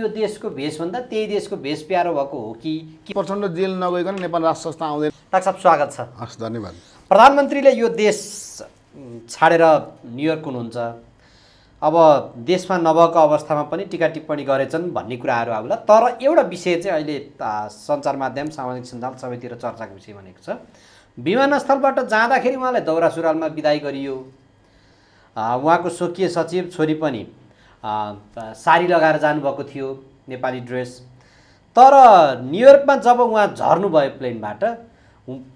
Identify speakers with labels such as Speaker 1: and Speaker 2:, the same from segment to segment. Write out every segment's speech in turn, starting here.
Speaker 1: त्यो देशको भेषभन्दा त्यही देशको भेष प्यारो भएको हो कि प्रचण्ड जेल नगइकन नेपाल राष्ट्र संस्था आउँदैन डाक्टर साहब स्वागत छ हस् धन्यवाद प्रधानमन्त्रीले यो देश छाडेर न्युयोर्क हुनुहुन्छ अब देशमा नभएको अवस्थामा पनि टिका टिप्पणी गरेछन् भन्ने कुराहरू आउला तर एउटा विषय चाहिँ अहिले सञ्चार माध्यम सामाजिक सञ्जाल सबैतिर चर्चाको विषय भनेको छ विमानस्थलबाट जाँदाखेरि उहाँलाई दौरा सुरुवालमा विदाई गरियो उहाँको स्वकीय सचिव छोरी पनि साडी लगाएर जानुभएको थियो नेपाली ड्रेस तर न्युयोर्कमा जब उहाँ झर्नुभयो प्लेनबाट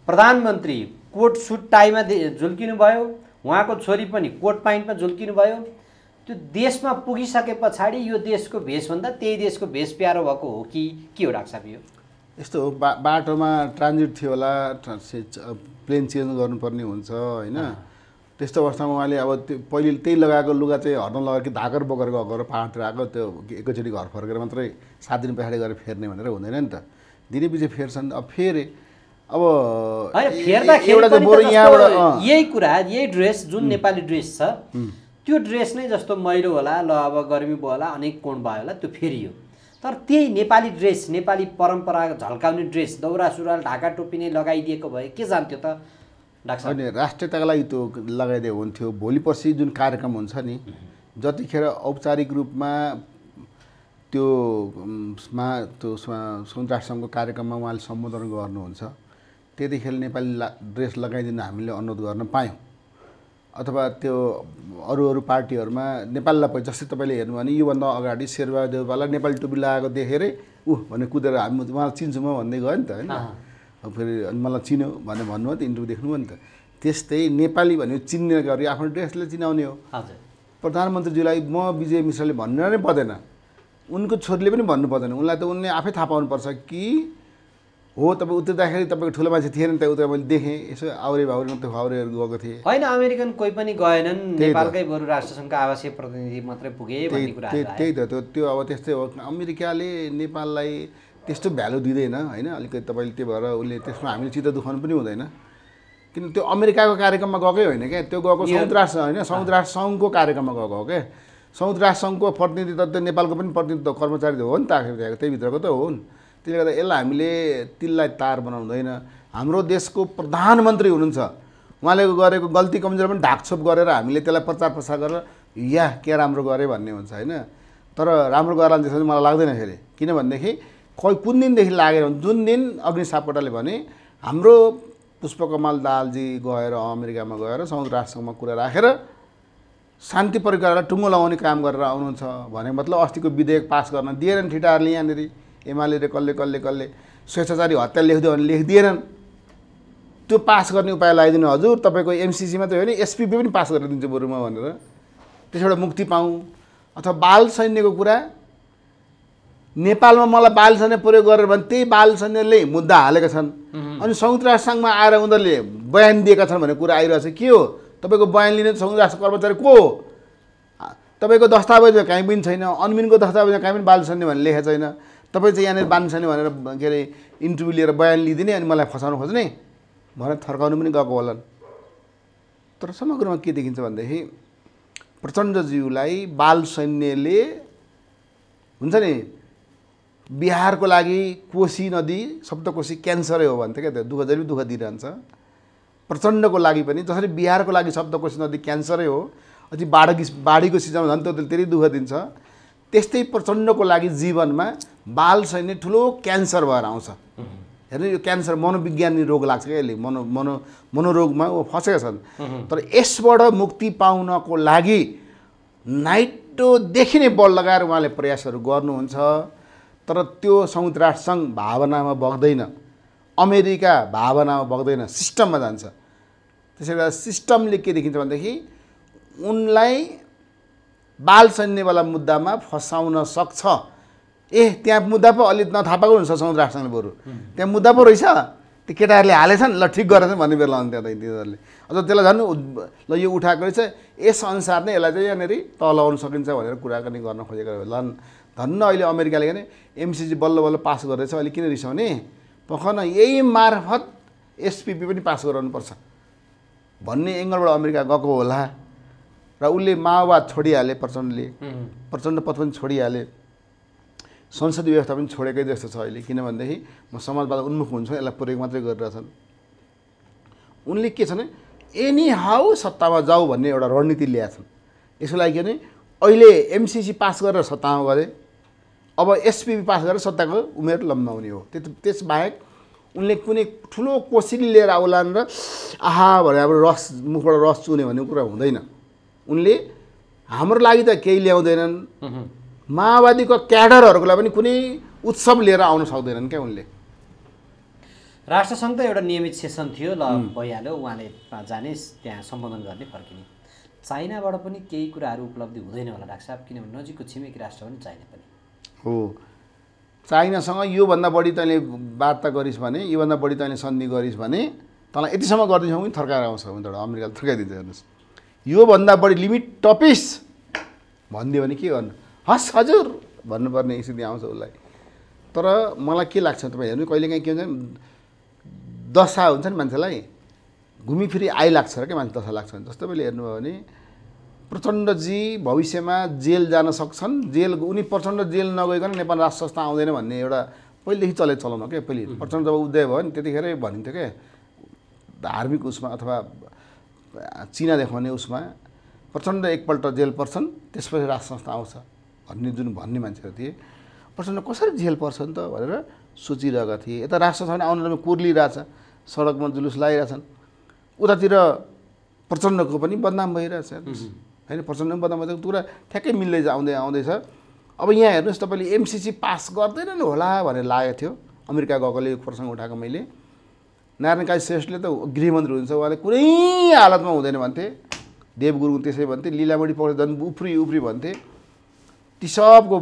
Speaker 1: प्रधानमन्त्री कोट सुट टाईमा झुल्किनु भयो उहाँको छोरी पनि कोट पाइन्टमा झुल्किनु भयो त्यो देशमा पुगिसके पछाडि यो देशको भेषभन्दा त्यही देशको भेष प्यारो भएको हो कि के हो डाक्टर राख्छ यो
Speaker 2: यस्तो हो बा बाटोमा ट्रान्जिट थियो होला प्लेन चेन्ज गर्नुपर्ने हुन्छ होइन त्यस्तो अवस्थामा उहाँले अब त्यो पहिले त्यही लगाएको लुगा चाहिँ हर्न लगाएर कि धाकर बोकेर गएको पाहाडतिर आएको त्यो एकैचोटि घर फर्केर मात्रै सात दिन पछाडि गएर फेर्ने भनेर हुँदैन नि त दिने पछि फेर्छन् अब फेरे अब यही
Speaker 1: कुरा यही ड्रेस जुन नेपाली ड्रेस छ त्यो ड्रेस नै जस्तो मैलो होला ल अब गर्मी भयो होला अनेक कोण भयो होला त्यो फेरियो तर त्यही नेपाली ड्रेस नेपाली परम्परा झल्काउने ड्रेस दौरा सुरुवाल ढाका टोपी नै लगाइदिएको भए के जान्थ्यो त
Speaker 2: अनि राष्ट्रियताको लागि त्यो लगाइदिए हुन्थ्यो भोलि पर्सि जुन कार्यक्रम हुन्छ नि जतिखेर औपचारिक रूपमा त्यो मा त्यो संयुक्त राष्ट्रसङ्घको कार्यक्रममा उहाँले सम्बोधन गर्नुहुन्छ त्यतिखेर नेपाली ला ड्रेस लगाइदिन हामीले अनुरोध गर्न पायौँ अथवा त्यो अरू अरू पार्टीहरूमा नेपाललाई जस्तै तपाईँले हेर्नु भने योभन्दा अगाडि शेरबहादुरवाला नेपाली टोपी लगाएको देखेरै ऊ भने कुदेर हामी उहाँलाई चिन्छु म भन्दै गयो नि त होइन फेरि अनि मलाई चिन्यो भनेर भन्नुभयो नि त इन्टरभ्यू देख्नुभयो नि त त्यस्तै नेपाली भनेको चिन्ने गरी आफ्नो ड्रेसले चिनाउने हो प्रधानमन्त्रीज्यूलाई म विजय मिश्रले भन्न नै पर्दैन उनको छोरीले पनि भन्नु पर्दैन उनलाई त उनले आफै थाहा पाउनुपर्छ कि हो तपाईँ उत्रिँदाखेरि तपाईँको ठुलो मान्छे थिएन त उता मैले देखेँ यसो आउरे भाउरे मात्रै भाउरेहरू गएको थिएँ
Speaker 1: होइन अमेरिकन कोही पनि गएनन् नेपालकै बरु
Speaker 2: राष्ट्रसङ्घको आवासीय प्रतिनिधि मात्रै पुगे त्यही त त्यो अब त्यस्तै हो अमेरिकाले नेपाललाई त्यस्तो भ्यालु दिँदैन होइन अलिकति तपाईँले त्यो भएर उसले त्यसमा हामीले चित्त दुखाउनु पनि हुँदैन किन त्यो अमेरिकाको कार्यक्रममा गएकै होइन क्या त्यो गएको संयुक्त राष्ट्र होइन संयुक्त राष्ट्र सङ्घको कार्यक्रममा गएको हो क्या संयुक्त राष्ट्र सङ्घको प्रतिनिधित्व त नेपालको पनि प्रतिनिधित्व कर्मचारी हो नि त आखिर त्यहाँको त्यही भित्रको त हो नि त्यसले गर्दा यसलाई हामीले तिललाई तार बनाउँदैन हाम्रो देशको प्रधानमन्त्री हुनुहुन्छ उहाँले गरेको गल्ती कमजोर पनि ढाकछोप गरेर हामीले त्यसलाई प्रचार प्रसार गरेर या के राम्रो गरेँ भन्ने हुन्छ होइन तर राम्रो गरेर देख्छ मलाई लाग्दैन फेरि किनभनेदेखि खोइ कुन दिनदेखि लागेर जुन दिन अग्नि सापकोटाले भने हाम्रो पुष्पकमल दालजी गएर अमेरिकामा गएर संयुक्त राष्ट्रसँग कुरा राखेर शान्ति प्रक्रियालाई टुङ्गो लगाउने काम गरेर आउनुहुन्छ भने मतलब अस्तिको विधेयक पास गर्न दिएनन् ठिटाहरूले यहाँनिर एमाले कसले कसले कसले स्वेच्छाचारी हत्या लेखिदियो भने लेखिदिएनन् त्यो पास गर्ने उपाय लगाइदिनु हजुर तपाईँको एमसिसी मात्रै होइन एसपिपी पनि पास गरेर दिन्छु बरुमा भनेर त्यसबाट मुक्ति पाऊँ अथवा बाल सैन्यको कुरा नेपालमा मलाई बाल सैन्य प्रयोग गरेर भने त्यही बाल सैन्यले मुद्दा हालेका छन् अनि संयुक्त राष्ट्रसङ्घमा आएर उनीहरूले बयान दिएका छन् भन्ने कुरा आइरहेको छ के हो तपाईँको बयान लिने संयुक्त राष्ट्र कर्मचारी को हो तपाईँको दस्तावेजमा काहीँ पनि छैन अनमिनको दस्तावेजमा काहीँ पनि बाल सैन्य भनेर लेखेको छैन तपाईँ चाहिँ यहाँनिर बाल सैन्य भनेर के अरे इन्टरभ्यू लिएर बयान लिइदिने अनि मलाई फसाउनु खोज्ने भनेर थर्काउनु पनि गएको होलान् तर समग्रमा के देखिन्छ भनेदेखि प्रचण्डज्यूलाई बाल सैन्यले हुन्छ नि बिहारको लागि कोशी नदी सप्तकोशी क्यान्सरै हो भन्थ्यो क्या त्यो दुःख जहिले दुःख दिइरहन्छ प्रचण्डको लागि पनि जसरी बिहारको लागि सप्तकोशी नदी क्यान्सरै हो अझै बाढी बाढीको सिजनमा झन् त्यो धेरै दुःख दिन्छ त्यस्तै प्रचण्डको लागि जीवनमा बाल सैन्य ठुलो क्यान्सर भएर आउँछ हेर्नु यो क्यान्सर मनोविज्ञानी रोग लाग्छ क्या यसले मनो मनो मनोरोगमा ऊ फँसेका छन् तर यसबाट मुक्ति पाउनको लागि नाइटोदेखि नै बल लगाएर उहाँले प्रयासहरू गर्नुहुन्छ तर त्यो संयुक्त राष्ट्रसङ्घ भावनामा बग्दैन अमेरिका भावनामा बग्दैन सिस्टममा जान्छ त्यसै गर्दा सिस्टमले के देखिन्छ भनेदेखि उनलाई बाल सैन्यवाला मुद्दामा फसाउन सक्छ ए त्यहाँ मुद्दा पो अलि नथापाएको हुन्छ संयुक्त राष्ट्रसङ्घले बरु त्यहाँ मुद्दा पो रहेछ त्यो केटाहरूले हालेछन् ल ठिक गरेछन् भन्ने बेला हुन्थ्यो त तिनीहरूले अझ त्यसलाई झन् ल यो उठाएको रहेछ यस अनुसार नै यसलाई चाहिँ यहाँनिर तल सकिन्छ भनेर कुराकानी गर्न खोजेको ल धन्न अहिले अमेरिकाले गर्ने एमसिसी बल्ल बल्ल पास गर्दैछ अहिले किन रिस भने पख यही मार्फत एसपिपी पनि पास गराउनुपर्छ भन्ने एङ्गलबाट अमेरिका गएको होला र उसले माओवाद छोडिहाले प्रचण्डले प्रचण्ड पथ पनि छोडिहाले संसदीय व्यवस्था पनि छोडेकै जस्तो छ अहिले किनभनेदेखि म समाजवाद उन्मुख हुन्छु यसलाई प्रयोग मात्रै गरिरहेछन् उनले के छन् भने एनी हाउ सत्तामा जाऊ भन्ने एउटा रणनीति ल्याएछन् यसको लागि के भने अहिले एमसिसी पास गरेर सत्तामा गरे अब एसपिपी पास गरेर सत्ताको उमेर लम्बाउने हो त्यो त्यसबाहेक उनले कुनै ठुलो कोसिली लिएर आउलान् र आहा भनेर अब रस मुखबाट रस चुने भन्ने कुरा हुँदैन उनले हाम्रो लागि त केही ल्याउँदैनन् माओवादीको क्याडरहरूको लागि पनि कुनै उत्सव लिएर आउन सक्दैनन् क्या उनले राष्ट्रसङ्घ त एउटा
Speaker 1: नियमित सेसन थियो ल भइहाल्यो उहाँले जाने त्यहाँ सम्बोधन गर्ने फर्किने चाइनाबाट पनि केही कुराहरू उपलब्धि हुँदैन होला डाक्टर साहब किनभने नजिकको छिमेकी राष्ट्र पनि चाइना पनि
Speaker 2: हो चाइनासँग योभन्दा बढी तैँले वार्ता गरिस् भने योभन्दा बढी तैँले सन्धि गरिस् भने तँलाई यतिसम्म गरिदिन्छौँ पनि थर्काएर आउँछ हुन्छ त अमेरिकाले थर्काइदिन्छ हेर्नुहोस् योभन्दा बढी लिमिट टपिस भनिदियो भने के गर्नु हस् हजुर भन्नुपर्ने स्थिति आउँछ उसलाई तर मलाई के लाग्छ तपाईँ हेर्नु कहिलेकाहीँ के हुन्छ दशा हुन्छ नि मान्छेलाई घुमिफिरी आइलाग्छ र क्या मान्छे दशा लाग्छ भने जस्तो तपाईँले हेर्नुभयो भने प्रचण्डजी भविष्यमा जेल जान सक्छन् जेल उनी प्रचण्ड जेल नगइकन नेपाल राष्ट्र संस्था आउँदैन भन्ने एउटा पहिलेदेखि चले चलाउन के पहिले प्रचण्ड जब उदय भयो नि त्यतिखेरै भनिन्थ्यो क्या धार्मिक उसमा अथवा चिना देखाउने उसमा प्रचण्ड एकपल्ट जेल पर्छन् त्यसपछि राष्ट्र संस्था आउँछ भन्ने जुन भन्ने मान्छेहरू थिए प्रचण्ड कसरी जेल पर्छन् त भनेर सोचिरहेका थिए यता राष्ट्र संस्था आउनु कुर्लिरहेछ सडकमा जुलुस लागिरहेछन् उतातिर प्रचण्डको पनि बदनाम भइरहेछ होइन प्रचण्ड बदाम कुरा ठ्याक्कै मिल्दै आउँदै आउँदैछ अब यहाँ हेर्नुहोस् तपाईँले एमसिसी पास गर्दैनन् होला भनेर लागेको थियो अमेरिका गएकोले प्रसङ्ग उठाएको मैले नारायण काली श्रेष्ठले त गृहमन्त्री हुनुहुन्छ उहाँले कुनै हालतमा हुँदैन भन्थे देव त्यसै भन्थे लिलामणी पौडेल झन् उफ्री उफ्री भन्थे ती सबको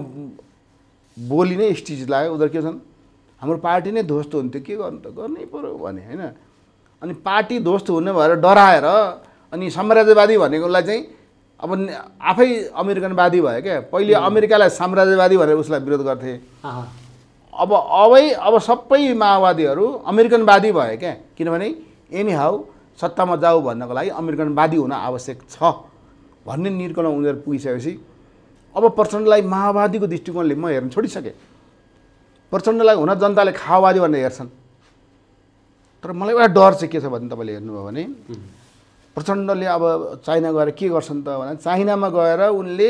Speaker 2: बोली नै स्टिज लाग्यो उनीहरू के छन् हाम्रो पार्टी नै ध्वस्त हुन्थ्यो के गर्नु त गर्नै पऱ्यो भने होइन अनि पार्टी ध्वस्त हुने भएर डराएर अनि साम्राज्यवादी भनेकोलाई चाहिँ अब आफै अमेरिकनवादी भयो क्या पहिले अमेरिकालाई साम्राज्यवादी भनेर उसलाई विरोध गर्थे अब अबै अब सबै माओवादीहरू अमेरिकनवादी भयो क्या किनभने एनी हाउ सत्तामा जाऊ भन्नको लागि अमेरिकनवादी हुन आवश्यक छ भन्ने निर्कलमा उनीहरू पुगिसकेपछि अब प्रचण्डलाई माओवादीको दृष्टिकोणले म हेर्न छोडिसकेँ प्रचण्डलाई हुन जनताले खाओवादी भनेर हेर्छन् तर मलाई एउटा डर चाहिँ के छ भने तपाईँले हेर्नुभयो भने प्रचण्डले अब चाइना गएर के गर्छन् त भने चाइनामा गएर उनले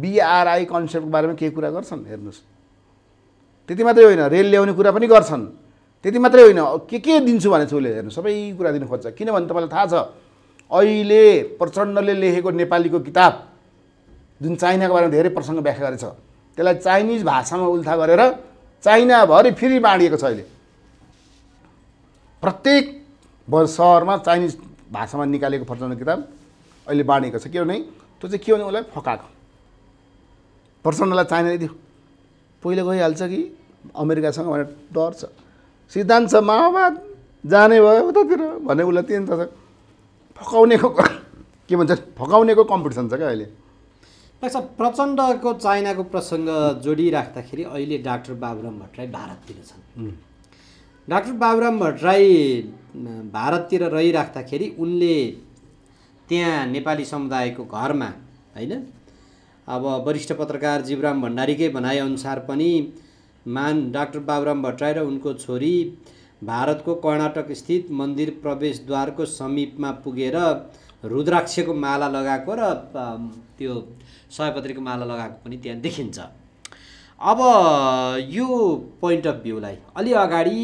Speaker 2: बिआरआई कन्सेप्टको बारेमा केही कुरा गर्छन् हेर्नुहोस् त्यति मात्रै होइन रेल ल्याउने कुरा पनि गर्छन् त्यति मात्रै होइन के के दिन्छु भने चाहिँ उसले हेर्नु सबै कुरा दिनु खोज्छ किनभने तपाईँलाई थाहा छ अहिले प्रचण्डले लेखेको नेपालीको किताब जुन चाइनाको बारेमा धेरै प्रसङ्ग व्याख्या गरेको छ त्यसलाई चाइनिज भाषामा उल्था गरेर चाइनाभरि फेरि बाँडिएको छ अहिले प्रत्येक सहरमा चाइनिज भाषामा निकालेको प्रचण्ड किताब अहिले बाँडेको छ किनभने त्यो चाहिँ के हो भने उसलाई फकाएको प्रचण्डलाई चाहिने दियो पहिलो गइहाल्छ कि अमेरिकासँग भनेर डर छ सिद्धान्त छ माओवाद जाने भयो उतातिर भने उसलाई त्यही त फकाउनेको के भन्छ फकाउनेको कम्पिटिसन छ क्या अहिले साहब प्रचण्डको चाइनाको प्रसङ्ग जोडिराख्दाखेरि
Speaker 1: अहिले डाक्टर बाबुराम भट्टराई भारततिर छन् डाक्टर बाबुराम भट्टराई भारततिर रहिराख्दाखेरि उनले त्यहाँ नेपाली समुदायको घरमा होइन अब वरिष्ठ पत्रकार जीवराम भण्डारीकै भनाइअनुसार पनि मान डाक्टर बाबुराम भट्टराई र उनको छोरी भारतको कर्नाटक स्थित मन्दिर प्रवेशद्वारको समीपमा पुगेर रुद्राक्षको माला लगाएको र त्यो सयपत्रीको माला लगाएको पनि त्यहाँ देखिन्छ अब यो पोइन्ट अफ भ्यूलाई अलि अगाडि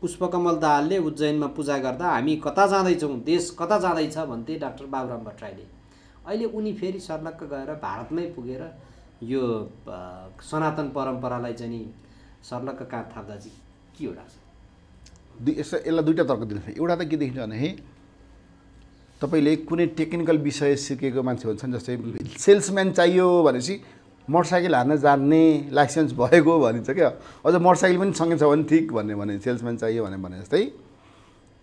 Speaker 1: पुष्पकमल दाहालले उज्जैनमा पूजा गर्दा हामी कता जाँदैछौँ देश कता जाँदैछ भन्थे डाक्टर बाबुराम भट्टराईले अहिले उनी फेरि सर्लक्क गएर भारतमै पुगेर यो सनातन परम्परालाई
Speaker 2: चाहिँ नि सर्लक्क कहाँ थाप्दा चाहिँ के एउटा छ यसलाई यसलाई दुईवटा तर्क दिनुहोस् एउटा त के देखिन्छ भने तपाईँले कुनै टेक्निकल विषय सिकेको मान्छे हुन्छन् जस्तै सेल्सम्यान चाहियो भनेपछि मोटरसाइकल हान्न जान्ने लाइसेन्स भएको भनिन्छ क्या अझ मोटरसाइकल पनि सँगै छ भने ठिक भन्ने भने सेल्सम्यान चाहियो भने भने जस्तै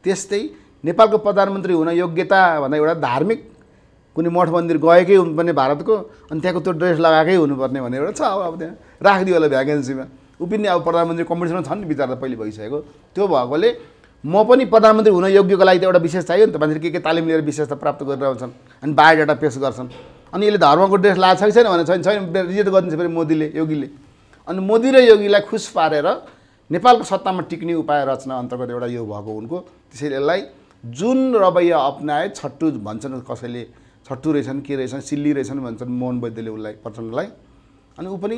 Speaker 2: त्यस्तै नेपालको प्रधानमन्त्री हुन योग्यता भन्दा एउटा धार्मिक कुनै मठ मन्दिर गएकै हुनुपर्ने भारतको अनि त्यहाँको त्यो ड्रेस लगाएकै हुनुपर्ने भन्ने एउटा छ अब अब त्यहाँ राखिदियो होला भ्याकेन्सीमा ऊ पनि अब प्रधानमन्त्री कम्पिटिसनमा छन् नि विचार त पहिले भइसकेको त्यो भएकोले म पनि प्रधानमन्त्री हुन योग्यको लागि त एउटा विशेष चाहियो नि त मान्छेले के के तालिम लिएर विशेषता प्राप्त गरेर आउँछन् अनि बायोडाटा पेस गर्छन् अनि यसले धर्मको ड्रेस लाएको छ कि छैन भने छैन छैन रिजेक्ट गरिदिन्छ फेरि मोदीले योगीले अनि मोदी र योगीलाई खुस पारेर नेपालको सत्तामा टिक्ने उपाय रचना अन्तर्गत एउटा यो भएको उनको त्यसैले यसलाई जुन रवैया अप्नाए छट्टु भन्छन् कसैले छट्टु रहेछन् के रहेछन् सिल्ली रहेछन् भन्छन् मोहन वैद्यले उसलाई प्रचण्डलाई अनि ऊ पनि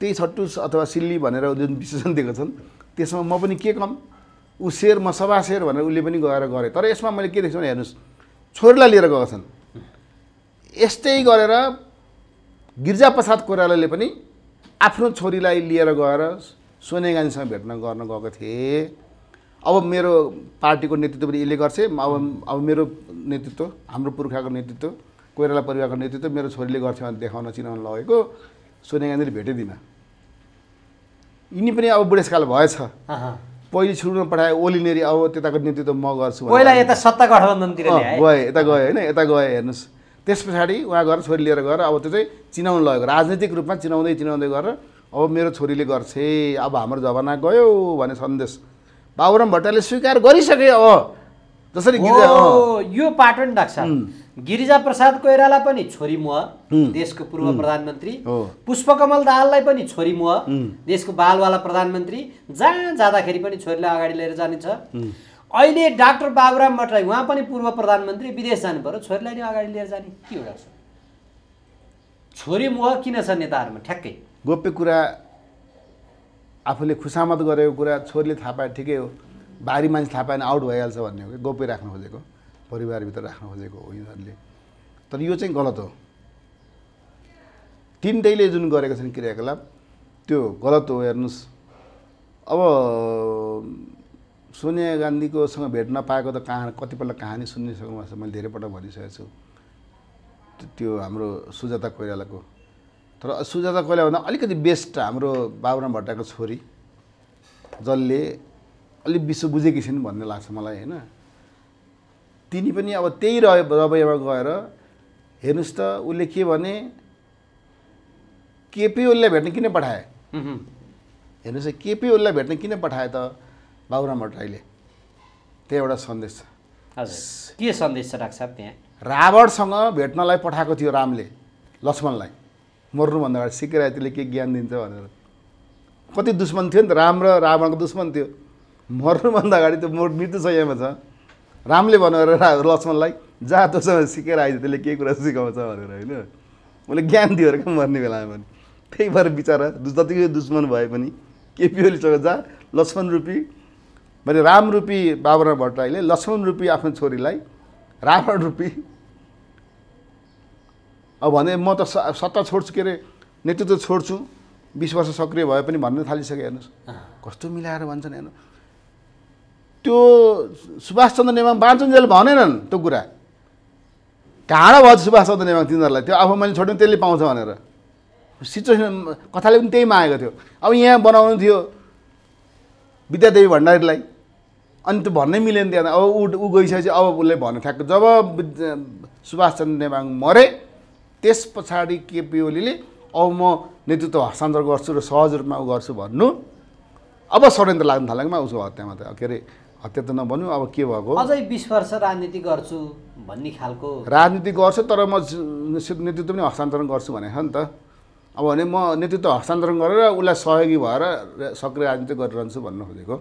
Speaker 2: त्यही छट्टु अथवा सिल्ली भनेर जुन विशेषण दिएको छन् त्यसमा म पनि के कम ऊ शेर म सभा शेर भनेर उसले पनि गएर गरेँ तर यसमा मैले के देख्छु भने हेर्नुहोस् छोरीलाई लिएर गएको छन् यस्तै गरेर प्रसाद कोइरालाले पनि आफ्नो छोरीलाई लिएर गएर सोनिया गान्धीसँग भेट्न गर्न गएको थिए अब मेरो पार्टीको नेतृत्व पनि यसले गर्छ अब अब मेरो नेतृत्व हाम्रो पुर्खाको नेतृत्व कोइराला परिवारको नेतृत्व मेरो छोरीले गर्थ्यो भने देखाउन चिनाउन लगेको सोनिया गान्धीले भेटिदिनँ यिनी पनि अब बुढेसकाल भएछ पहिले सुरुमा पठायो ओलिनेरी अब त्यताको नेतृत्व म गर्छु पहिला यता
Speaker 1: सत्ता गठबन्धनतिर गएँ यता गएँ होइन
Speaker 2: यता गएँ हेर्नुहोस् त्यस पछाडि उहाँ गएर छोरी लिएर गएर अब त्यो चाहिँ चिनाउनु लगेको राजनीतिक रूपमा चिनाउँदै चिनाउँदै गएर अब मेरो छोरीले गर्छे अब हाम्रो जमाना गयो भने सन्देश बाबुराम भट्टराईले स्वीकार गरिसके अब जसरी गिरिजा यो पाटन डाक्सा गिरिजा प्रसाद कोइराला
Speaker 1: पनि छोरी मुह देशको पूर्व प्रधानमन्त्री पुष्पकमल दाहाललाई पनि छोरी मुह देशको बालवाला प्रधानमन्त्री जहाँ जाँदाखेरि पनि छोरीलाई अगाडि लिएर जानेछ अहिले डाक्टर बाबुराम भट्टराई उहाँ पनि पूर्व प्रधानमन्त्री विदेश जानु पऱ्यो छोरीलाई नै अगाडि लिएर जाने के हो छोरी मोह किन छ नेताहरूमा ठ्याक्कै
Speaker 2: गोप्य कुरा आफूले खुसामत गरेको कुरा छोरीले थाहा पाए ठिकै हो भारी मान्छे थाहा पाएन आउट भइहाल्छ भन्ने हो कि गोप्य राख्नु खोजेको परिवारभित्र राख्नु खोजेको हो यिनीहरूले तर यो चाहिँ गलत हो तिनटैले जुन गरेका छन् क्रियाकलाप त्यो गलत हो हेर्नुहोस् अब सोनिया गान्धीकोसँग भेट्न पाएको त कहाँ कतिपल्ट कहानी सुनिसक्नु भएको छ मैले धेरैपल्ट भनिसकेको छु त्यो हाम्रो सुजाता कोइरालाको तर सुजाता भन्दा अलिकति बेस्ट हाम्रो बाबुराम भट्टाको छोरी जसले अलिक विश्व बुझेकी छिन् भन्ने लाग्छ मलाई होइन तिनी पनि अब त्यही रह रवैयामा गएर हेर्नुहोस् त उसले के भने केपी उसलाई भेट्न किन पठाए हेर्नुहोस् केपी उसलाई भेट्न किन पठाए त बाबुराम भट्टराईले त्यो एउटा सन्देश छ
Speaker 1: के सन्देश छ डाक्टर साहब त्यहाँ
Speaker 2: रावणसँग भेट्नलाई पठाएको थियो रामले लक्ष्मणलाई मर्नुभन्दा अगाडि सिकिरातीले के ज्ञान दिन्छ भनेर कति दुश्मन थियो नि त राम र रावणको दुश्मन थियो मर्नुभन्दा अगाडि त मृत्यु यहाँमा छ रामले भनेर लक्ष्मणलाई जा तोसँग सिकेर आइज त्यसले के कुरा सिकाउँछ भनेर होइन उसले ज्ञान दियो अरे क्या मर्ने बेलामा पनि त्यही भएर बिचरा जतिकै दुश्मन भए पनि केपी ओलीसँग जा लक्ष्मण रूपी भने राम रूपी बाबुराम भट्टराईले लक्ष्मण रूपी आफ्नो छोरीलाई रावण रूपी अब भने म त सत्ता छोड्छु के अरे नेतृत्व छोड्छु बिस वर्ष सक्रिय भए पनि भन्न थालिसके हेर्नुहोस् कस्तो मिलाएर भन्छन् हेर्नु त्यो सुभाषचन्द्र नेवाङ बाँचुन्जेल भनेनन् त्यो कुरा टाढा भयो सुभाषचन्द्र नेवाङ तिनीहरूलाई त्यो आफू मैले छोड्नु त्यसले पाउँछ भनेर सिचुएसन कथाले पनि त्यही मागेको थियो अब यहाँ बनाउनु थियो विद्यादेवी भण्डारीलाई अनि त्यो भन्नै मिलेन त्यहाँ अब ऊ ऊ गइसकेपछि अब उसले भन्यो ठ्याक्क जब सुभाष चन्द्र नेवाङ मरे त्यस पछाडि केपी ओलीले अब म नेतृत्व हस्तान्तर गर्छु र सहज रूपमा ऊ गर्छु भन्नु अब षड्यन्त्र लाग्नु थालेकोमा उसको हत्यामा त के अरे हत्या त नभन्नु अब के भएको अझै
Speaker 1: बिस वर्ष राजनीति गर्छु भन्ने खालको
Speaker 2: राजनीति गर्छु तर म नेतृत्व पनि हस्तान्तरण गर्छु भनेको नि त अब भने म नेतृत्व हस्तान्तरण गरेर उसलाई सहयोगी भएर सक्रिय राजनीति गरिरहन्छु भन्नु खोजेको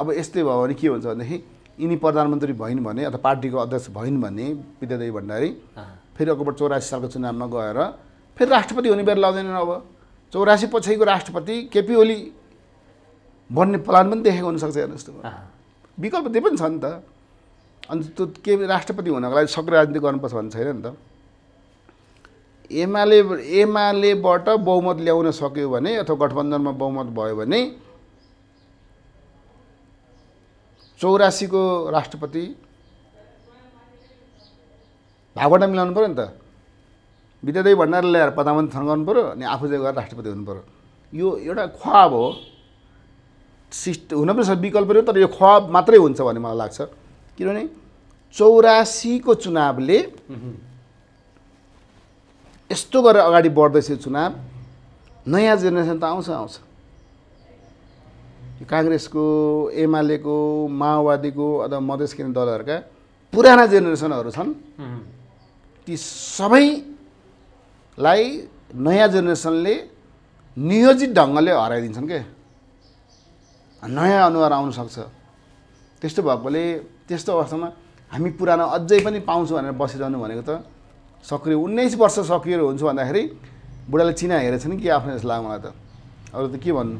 Speaker 2: अब यस्तै भयो भने के हुन्छ भनेदेखि यिनी प्रधानमन्त्री भइन् भने अथवा पार्टीको अध्यक्ष भइन् भने विद्यादेवी भण्डारी फेरि अक्टोबर चौरासी सालको चुनावमा गएर फेरि राष्ट्रपति हुने बेर लाउँदैनन् अब चौरासी पछिको राष्ट्रपति केपी ओली बन्ने प्लान पनि देखेको हुनसक्छ हेर्नुहोस् त विकल्प त्यही पनि छ नि त अन्त त्यो के राष्ट्रपति हुनको लागि सक्रिय राजनीति गर्नुपर्छ भन्ने छैन नि त एमाले एमालेबाट बहुमत ल्याउन सक्यो भने अथवा गठबन्धनमा बहुमत भयो भने चौरासीको राष्ट्रपति भागवटा मिलाउनु पऱ्यो नि त विद्यादेवी भण्डार ल्याएर प्रधानमन्त्री थन गर्नु पऱ्यो अनि आफू चाहिँ गएर राष्ट्रपति हुनु पऱ्यो यो एउटा ख्वाब हो सिस्ट हुन पनि विकल्प हो तर यो ख्वाब मात्रै हुन्छ भन्ने मलाई लाग्छ किनभने चौरासीको चुनावले यस्तो गरेर अगाडि बढ्दैछ चुनाव नयाँ जेनेरेसन त आउँछ आउँछ काङ्ग्रेसको एमालेको माओवादीको अथवा मधेस किने दलहरूका पुराना जेनेरेसनहरू छन् ती सबैलाई नयाँ जेनेरेसनले नियोजित ढङ्गले हराइदिन्छन् के नयाँ अनुहार आउन सक्छ त्यस्तो भएकोले त्यस्तो अवस्थामा हामी पुरानो अझै पनि पाउँछौँ भनेर बसिरहनु भनेको त सक्रिय उन्नाइस वर्ष सक्रिय हुन्छु भन्दाखेरि बुढाले चिना हेरेछन् कि आफ्नो जस्तो लाग्छ मलाई त अरू त के भन्नु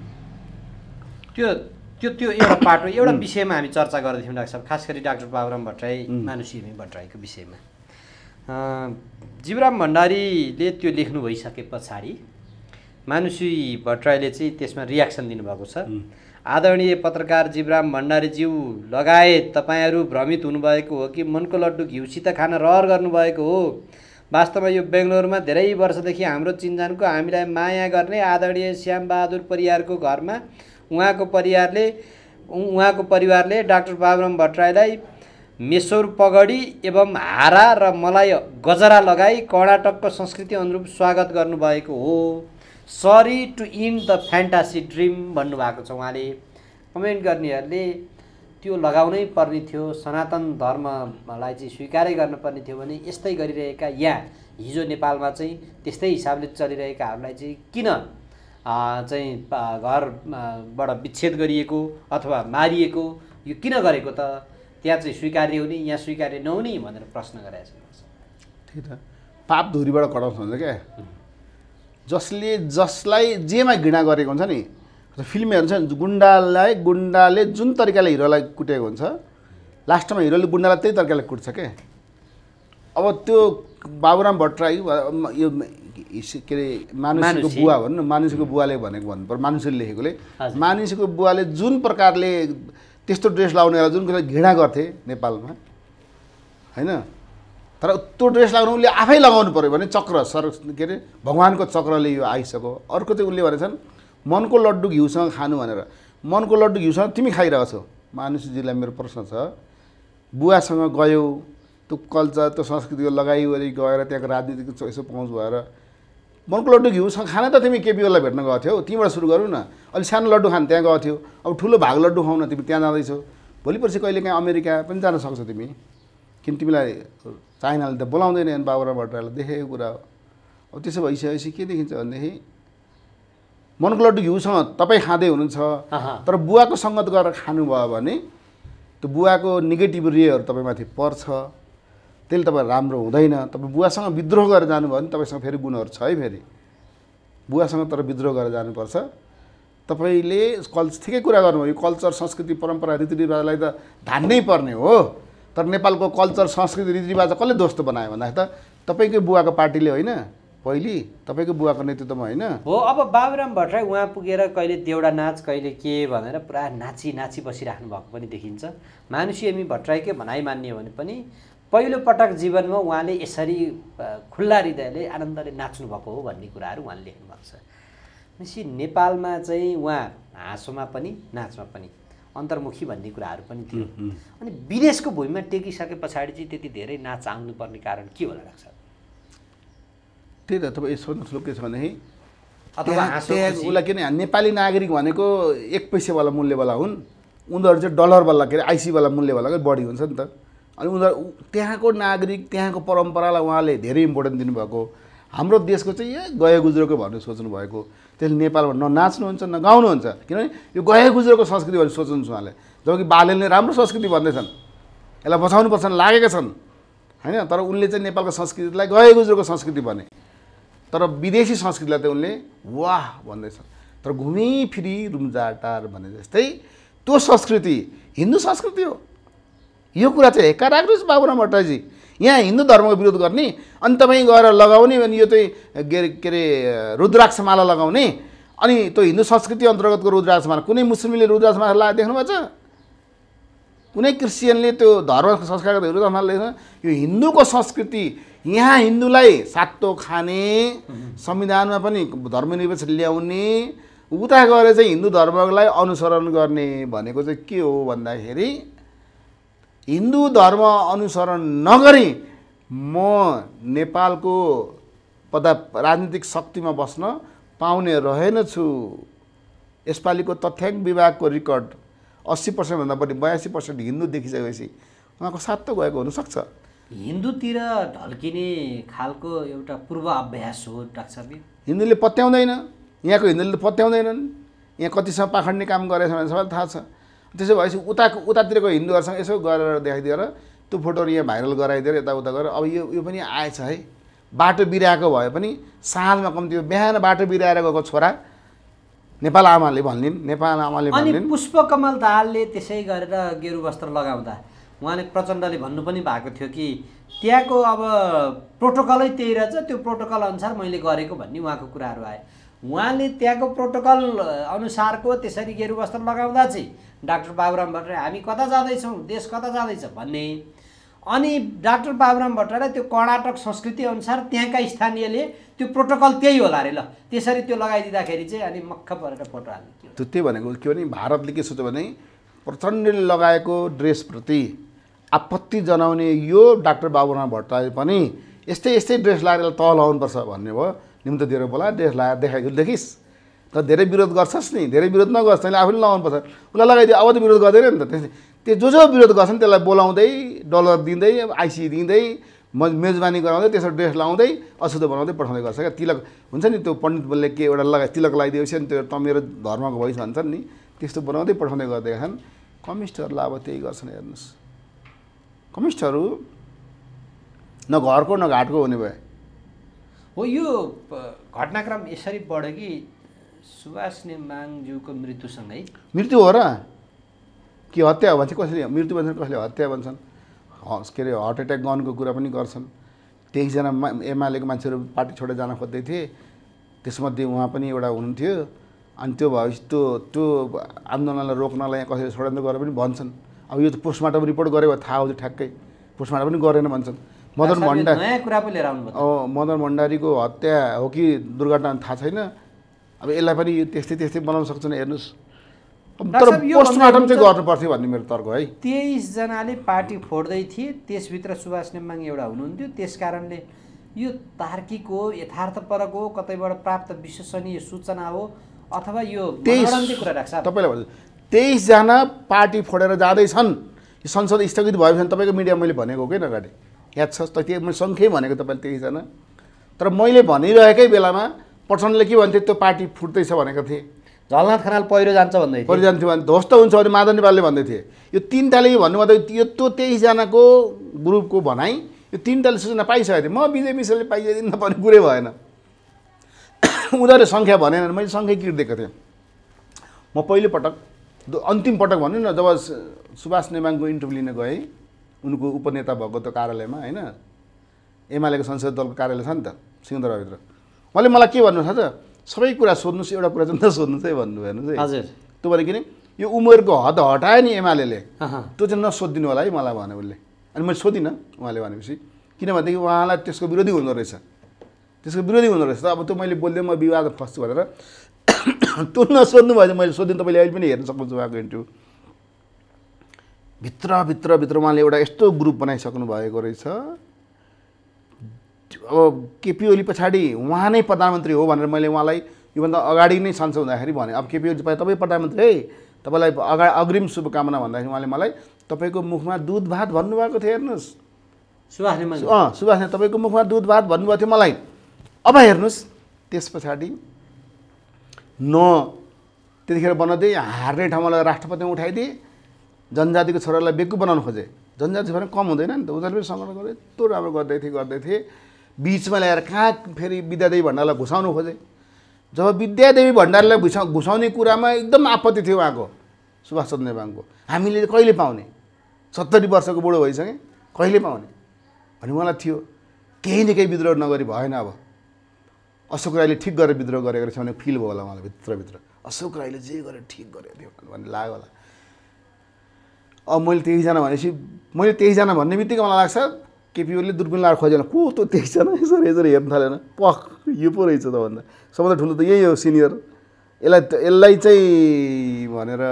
Speaker 1: त्यो त्यो त्यो एउटा पाटो एउटा mm. विषयमा हामी चर्चा गर्दैथ्यौँ डाक्टर साहब खास गरी डाक्टर बाबुराम भट्टराई mm. मानुसिमी भट्टराईको विषयमा जीवराम भण्डारीले त्यो लेख्नु भइसके पछाडि मानुसी भट्टराईले चाहिँ त्यसमा रियाक्सन दिनुभएको छ mm. आदरणीय पत्रकार जीवराम भण्डारीज्यू लगायत तपाईँहरू भ्रमित हुनुभएको हो कि मनको लड्डु घिउसित खान रहर गर्नुभएको हो वास्तवमा यो बेङ्गलोरमा धेरै वर्षदेखि हाम्रो चिन्जानको हामीलाई माया गर्ने आदरणीय श्यामबहादुर परिवारको घरमा उहाँको परिवारले उहाँको परिवारले डाक्टर बाबुराम भट्टराईलाई मेसोर पगडी एवं हारा र मलाई गजरा लगाई कर्नाटकको संस्कृति अनुरूप स्वागत गर्नुभएको हो sorry to in the fantasy dream भन्नुभएको छ उहाँले कमेन्ट गर्नेहरूले त्यो लगाउनै पर्ने थियो सनातन धर्मलाई चाहिँ स्वीकारै गर्नुपर्ने थियो भने यस्तै गरिरहेका यहाँ हिजो नेपालमा चाहिँ त्यस्तै हिसाबले चलिरहेकाहरूलाई चाहिँ किन चाहिँ घरबाट विच्छेद गरिएको अथवा मारिएको यो किन गरेको त त्यहाँ चाहिँ स्वीकार्य हुने यहाँ स्वीकार्य नहुने भनेर प्रश्न गराएको छ
Speaker 2: ठिक त पाप धुरीबाट कटाउँछ हुन्छ क्या जसले जसलाई जेमा घृणा गरेको हुन्छ नि फिल्म हेर्नुहोस् नि गुन्डालाई गुन्डाले जुन तरिकाले हिरोलाई कुटेको हुन्छ लास्टमा हिरोले गुन्डालाई त्यही तरिकाले कुट्छ क्या अब त्यो बाबुराम भट्टराई यो के अरे मानिसको बुवा भनौँ न मानिसको बुवाले भनेको भन्नु पर्यो मानिसले लेखेकोले मानिसको बुवाले जुन प्रकारले त्यस्तो ड्रेस लाउनेलाई जुन कुरा घृणा गर्थे नेपालमा होइन तर त्यो ड्रेस लगाउनु उसले आफै लगाउनु पऱ्यो भने चक्र सर के अरे भगवान्को चक्रले यो आइसक्यो अर्को चाहिँ उसले भनेछन् मनको लड्डु घिउसँग खानु भनेर मनको लड्डु घिउसँग तिमी खाइरहेछौ मानुषजीलाई मेरो प्रश्न छ बुवासँग गयो त्यो कल्चर त्यो संस्कृतिको लगाइवरि गएर त्यहाँको राजनीतिको यसो पहुँच भएर मनको लड्डु घिउसँग खाना त तिमी केपिओलाई भेट्न गएको थियौ तिमीबाट सुरु गरौँ न अलिक सानो लड्डु खान त्यहाँ गएको थियौ अब ठुलो भाग लड्डु खुवाउन तिमी त्यहाँ जाँदैछौ भोलि पर्सि कहिले काहीँ अमेरिका पनि जान सक्छौ तिमी किन तिमीलाई चाइनाले त बोलाउँदैन बाबुरा भट्टराले देखेको कुरा हो अब त्यसो भइसकेपछि के देखिन्छ भनेदेखि मनको लड्डु घिउसँग तपाईँ खाँदै हुनुहुन्छ तर बुवाको सङ्गत गरेर खानुभयो भने त्यो बुवाको नेगेटिभ रेहरू तपाईँमाथि पर्छ त्यसले तपाईँ राम्रो हुँदैन तपाईँ बुवासँग विद्रोह गरेर जानुभयो भने तपाईँसँग फेरि गुणहरू छ है फेरि बुवासँग तर विद्रोह गरेर जानुपर्छ तपाईँले कल् ठिकै कुरा गर्नुभयो यो कल्चर संस्कृति परम्परा रीतिरिवाजलाई त धान्नै पर्ने हो तर नेपालको कल्चर संस्कृति रीतिरिवाज कसले दोस्तो बनायो भन्दाखेरि त तपाईँकै बुवाको पार्टीले होइन पहिले तपाईँको बुवाको नेतृत्वमा होइन हो अब बाबुराम भट्टराई उहाँ पुगेर
Speaker 1: कहिले देउडा नाच कहिले के भनेर पुरा नाची नाची बसिराख्नु भएको पनि देखिन्छ मानुषी एमी भट्टराईकै भनाइ हो भने पनि पहिलो पटक जीवनमा उहाँले यसरी खुल्ला हृदयले आनन्दले नाच्नु भएको हो भन्ने कुराहरू उहाँले लेख्नु भएको छ भनेपछि नेपालमा चाहिँ उहाँ हाँसोमा पनि नाचमा पनि अन्तर्मुखी भन्ने कुराहरू पनि थियो अनि विदेशको भूमिमा टेकिसके पछाडि चाहिँ त्यति धेरै नाच आउनुपर्ने कारण के होला लाग्छ
Speaker 2: त्यही त तपाईँ यसो ठुलो के छ भने अथवा उसलाई किन नेपाली नागरिक भनेको एक पैसावाला मूल्यवाला हुन् उनीहरू चाहिँ डलरवाला के अरे आइसीवाला मूल्यवालाकै बढी हुन्छ नि त अनि उनीहरू त्यहाँको नागरिक त्यहाँको परम्परालाई उहाँले धेरै इम्पोर्टेन्ट दिनुभएको हाम्रो देशको चाहिँ ए गए गुज्रोको भनेर सोच्नुभएको त्यसले नेपालमा न नाच्नुहुन्छ न गाउनुहुन्छ किनभने यो गए गुज्रोको संस्कृति भनेर सोच्नुहुन्छ उहाँले जबकि बालेनले राम्रो संस्कृति भन्दैछन् यसलाई पर्छ लागेका छन् होइन तर उनले चाहिँ नेपालको संस्कृतिलाई गए गुज्रोको संस्कृति भने तर विदेशी संस्कृतिलाई त उनले वाह भन्दैछन् तर घुमिफिरी रुम्जाटार भने जस्तै त्यो संस्कृति हिन्दू संस्कृति हो यो कुरा चाहिँ हेक्का राख्नुहोस् बाबुराम भट्टराईजी यहाँ हिन्दू धर्मको विरोध गर्ने अनि तपाईँ गएर लगाउने अनि यो चाहिँ के अरे के रुद्राक्षमाला लगाउने अनि त्यो हिन्दू संस्कृति अन्तर्गतको रुद्राक्षमाला कुनै मुस्लिमले रुद्राक्षमाला लगाएर देख्नुभएको छ कुनै क्रिस्चियनले त्यो धर्म संस्कार रुद्राक्षमाला लेख्नु यो हिन्दूको संस्कृति यहाँ हिन्दूलाई सातो खाने संविधानमा पनि धर्मनिरपेक्ष ल्याउने उता गएर चाहिँ हिन्दू धर्मलाई अनुसरण गर्ने भनेको चाहिँ के हो भन्दाखेरि हिन्दू धर्म अनुसरण नगरी म नेपालको पदा राजनीतिक शक्तिमा बस्न पाउने रहेनछु यसपालिको तथ्याङ्क विभागको रेकर्ड अस्सी पर्सेन्टभन्दा बढी बयासी पर्सेन्ट हिन्दू देखिसकेपछि उहाँको साथ त गएको हुनसक्छ
Speaker 1: हिन्दूतिर ढल्किने खालको एउटा पूर्व अभ्यास हो डाक्टर
Speaker 2: हिन्दूले पत्याउँदैन यहाँको हिन्दूले पत्याउँदैनन् यहाँ कतिसम्म पाखड्ने काम गरेछ भने सबैलाई थाहा छ त्यसो भएपछि उताको उतातिरको हिन्दूहरूसँग यसो गरेर देखाइदिएर त्यो फोटोहरू यहाँ भाइरल गराइदिएर यताउता गरेर अब यो यो पनि आएछ है बाटो बिराएको भए पनि साँझमा कम्ती हो बिहान बाटो बिराएर गएको छोरा नेपाल आमाले भनिदिन् नेपाल आमाले भनिदिन्
Speaker 1: पुष्पकमल दाहालले त्यसै गरेर गेरु वस्त्र लगाउँदा उहाँले प्रचण्डले भन्नु पनि भएको थियो कि त्यहाँको अब प्रोटोकलै त्यही रहेछ त्यो प्रोटोकल अनुसार मैले गरेको भन्ने उहाँको कुराहरू आयो उहाँले त्यहाँको प्रोटोकल अनुसारको त्यसरी गेरु वस्त्र लगाउँदा चाहिँ डाक्टर बाबुराम भट्टराई हामी कता जाँदैछौँ देश कता जाँदैछ भन्ने अनि डाक्टर बाबुराम भट्टराई त्यो कर्नाटक संस्कृति अनुसार त्यहाँका स्थानीयले त्यो प्रोटोकल त्यही होला अरे ल त्यसरी त्यो लगाइदिँदाखेरि चाहिँ अनि मक्ख परेर फोटो
Speaker 2: हाल्ने त्यो त्यही भनेको के भने भारतले के सोच्यो भने प्रचण्डले लगाएको ड्रेसप्रति आपत्ति जनाउने यो डाक्टर बाबुराम भट्टराई पनि यस्तै यस्तै ड्रेस लगाएर तह लगाउनुपर्छ भन्ने भयो निम्त दिएर बोला देश लगाएर देखाइदियो देखिस् त धेरै विरोध गर्छस् नि धेरै विरोध नगर्छ तैँले आफूले लगाउनु पर्छ उसलाई लगाइदियो अब त विरोध गर्दैन नि त त्यस त्यो जो जो विरोध गर्छन् त्यसलाई बोलाउँदै डलर दिँदै आइसी दिँदै म मेजबानी गराउँदै त्यसो ड्रेस लगाउँदै अशुद्ध बनाउँदै पठाउँदै गर्छ क्या तिलक हुन्छ नि त्यो पण्डित बोलले के एउटा लगाए तिलक लगाइदिएपछि नि त्यो त मेरो धर्मको भइस भन्छन् नि त्यस्तो बनाउँदै पठाउँदै गर्दै छन् कम्युनिस्टहरूलाई अब त्यही गर्छन् हेर्नुहोस् कम्युनिस्टहरू न घरको न घाटको हुने भयो
Speaker 1: हो यो घटनाक्रम यसरी बढ्यो कि सुभाष नेमाङज्यूको मृत्युसँगै
Speaker 2: मृत्यु हो र कि हत्या हो भने मृत्यु भन्छन् कसले हत्या भन्छन् के अरे हार्ट एट्याक गर्नुको कुरा पनि गर्छन् तेइसजना मा एमालेको मान्छेहरू पार्टी छोडेर जान खोज्दै थिए त्यसमध्ये उहाँ पनि एउटा हुनुहुन्थ्यो अनि त्यो भएपछि त्यो त्यो आन्दोलनलाई रोक्नलाई यहाँ कसैले षड्यन्त्र गरेर पनि भन्छन् अब यो त पोस्टमार्टम रिपोर्ट गरे गऱ्यो थाहा हुन्छ ठ्याक्कै पोस्टमार्टम पनि गरेन भन्छन् मदन भण्डारी नयाँ कुरा पो
Speaker 1: लिएर आउनुभयो मदन
Speaker 2: भण्डारीको हत्या हो कि दुर्घटना थाहा छैन अब यसलाई पनि त्यस्तै त्यस्तै बनाउन सक्छन् हेर्नुहोस् तर पोस्टमार्टम चाहिँ गर्नुपर्थ्यो भन्ने मेरो तर्क है
Speaker 1: तेइसजनाले पार्टी फोड्दै थिए त्यसभित्र सुभाष नेम्बाङ एउटा हुनुहुन्थ्यो त्यस कारणले यो तार्किक हो यथार्थपरक हो कतैबाट प्राप्त विश्वसनीय सूचना हो अथवा यो कुरा
Speaker 2: तपाईँलाई तेइसजना पार्टी फोडेर जाँदैछन् संसद स्थगित भयो भने तपाईँको मिडिया मैले भनेको हो कि अगाडि याद छ त्यो मैले सङ्ख्यै भनेको तपाईँले त्यहीजना तर मैले भनिरहेकै बेलामा प्रचण्डले के भन्थे त्यो पार्टी फुट्दैछ भनेको थिएँ झलनाथ खनाल पहिरो जान्छ भन्दै पहिरो जान्थ्यो भने ध्वस्त हुन्छ भने माधव नेपालले भन्दै थिए यो भन्नु भन्नुभयो यो त्यो तेइसजनाको ग्रुपको भनाइ यो तिनटाले सूचना पाइसकेको थिएँ म विजय मिश्रले पाइदिन्न नपर्ने कुरै भएन उनीहरूले सङ्ख्या भनेन मैले सङ्ख्या किट दिएको थिएँ म पहिलोपटक अन्तिम पटक भन्नु न जब सुभाष नेमाङको इन्टरभ्यू लिन गएँ उनको उपनेता भएको त्यो कार्यालयमा होइन एमालेको संसदीय दलको कार्यालय छ नि त सिंहदरभित्र उहाँले मलाई के भन्नु त सबै कुरा सोध्नुहोस् एउटा कुरा जनता त सोध्नुहोस् है भन्नु हेर्नुहोस् है हजुर त्यो भने किन यो उमेरको हद हटायो नि एमाले त्यो चाहिँ नसोधिदिनु होला है मलाई भने उसले अनि मैले सोधिनँ उहाँले भनेपछि किनभनेदेखि उहाँलाई त्यसको विरोधी हुँदो रहेछ त्यसको विरोधी हुँदो रहेछ त अब त्यो मैले बोल्दै म विवाद फस्छु भनेर त्यो नसोध्नु भयो भने मैले सोधिदिनु तपाईँले अहिले पनि हेर्न सक्नुहुन्छ उहाँको इन्टरभ्यू भित्रभित्रभित्र उहाँले एउटा यस्तो ग्रुप बनाइसक्नु भएको रहेछ अब केपी ओली पछाडि उहाँ नै प्रधानमन्त्री हो भनेर मैले उहाँलाई योभन्दा अगाडि नै सन्चो हुँदाखेरि भने अब केपी ओली तपाईँ प्रधानमन्त्री है तपाईँलाई अगा अग्रिम शुभकामना भन्दाखेरि उहाँले मलाई तपाईँको मुखमा दुध भात भन्नुभएको थियो हेर्नुहोस्
Speaker 1: सुभाषले अँ
Speaker 2: सुभाषले तपाईँको मुखमा दुध भात भन्नुभएको थियो मलाई अब हेर्नुहोस् त्यस पछाडि न त्यतिखेर बनाउँदै हार्ने ठाउँमा राष्ट्रपतिमा उठाइदिएँ जनजातिको छोरालाई बेकु बनाउनु खोजे जनजाति छोरा कम हुँदैन नि त उनीहरूले पनि सङ्ग्रह गरे यत्रो राम्रो गर्दै थिए गर्दै थिए बिचमा ल्याएर कहाँ फेरि विद्यादेवी भण्डारलाई घुसाउनु खोजे जब विद्यादेवी भण्डारलाई घुसा घुसाउने कुरामा एकदम आपत्ति थियो उहाँको सुभाष चन्द्र नेपालको हामीले कहिले पाउने सत्तरी वर्षको बुढो भइसकेँ कहिले पाउने भने मलाई थियो केही न केही विद्रोह नगरी भएन अब अशोक राईले ठिक गरेर विद्रोह गरेको रहेछ भने फिल भयो होला मलाई भित्रभित्र अशोक राईले जे गरेर ठिक गरेको थियो भन्ने लाग्यो होला अब मैले तेइसजना भनेपछि मैले तेइसजना भन्ने बित्तिकै मलाई लाग्छ केपिओले दुर्बिन लाएर खोजेन को त तेइसजना यसरी यसरी हेर्नु थालेन पख यो पो रहेछ त भन्दा सबभन्दा ठुलो त यही हो सिनियर यसलाई यसलाई चाहिँ भनेर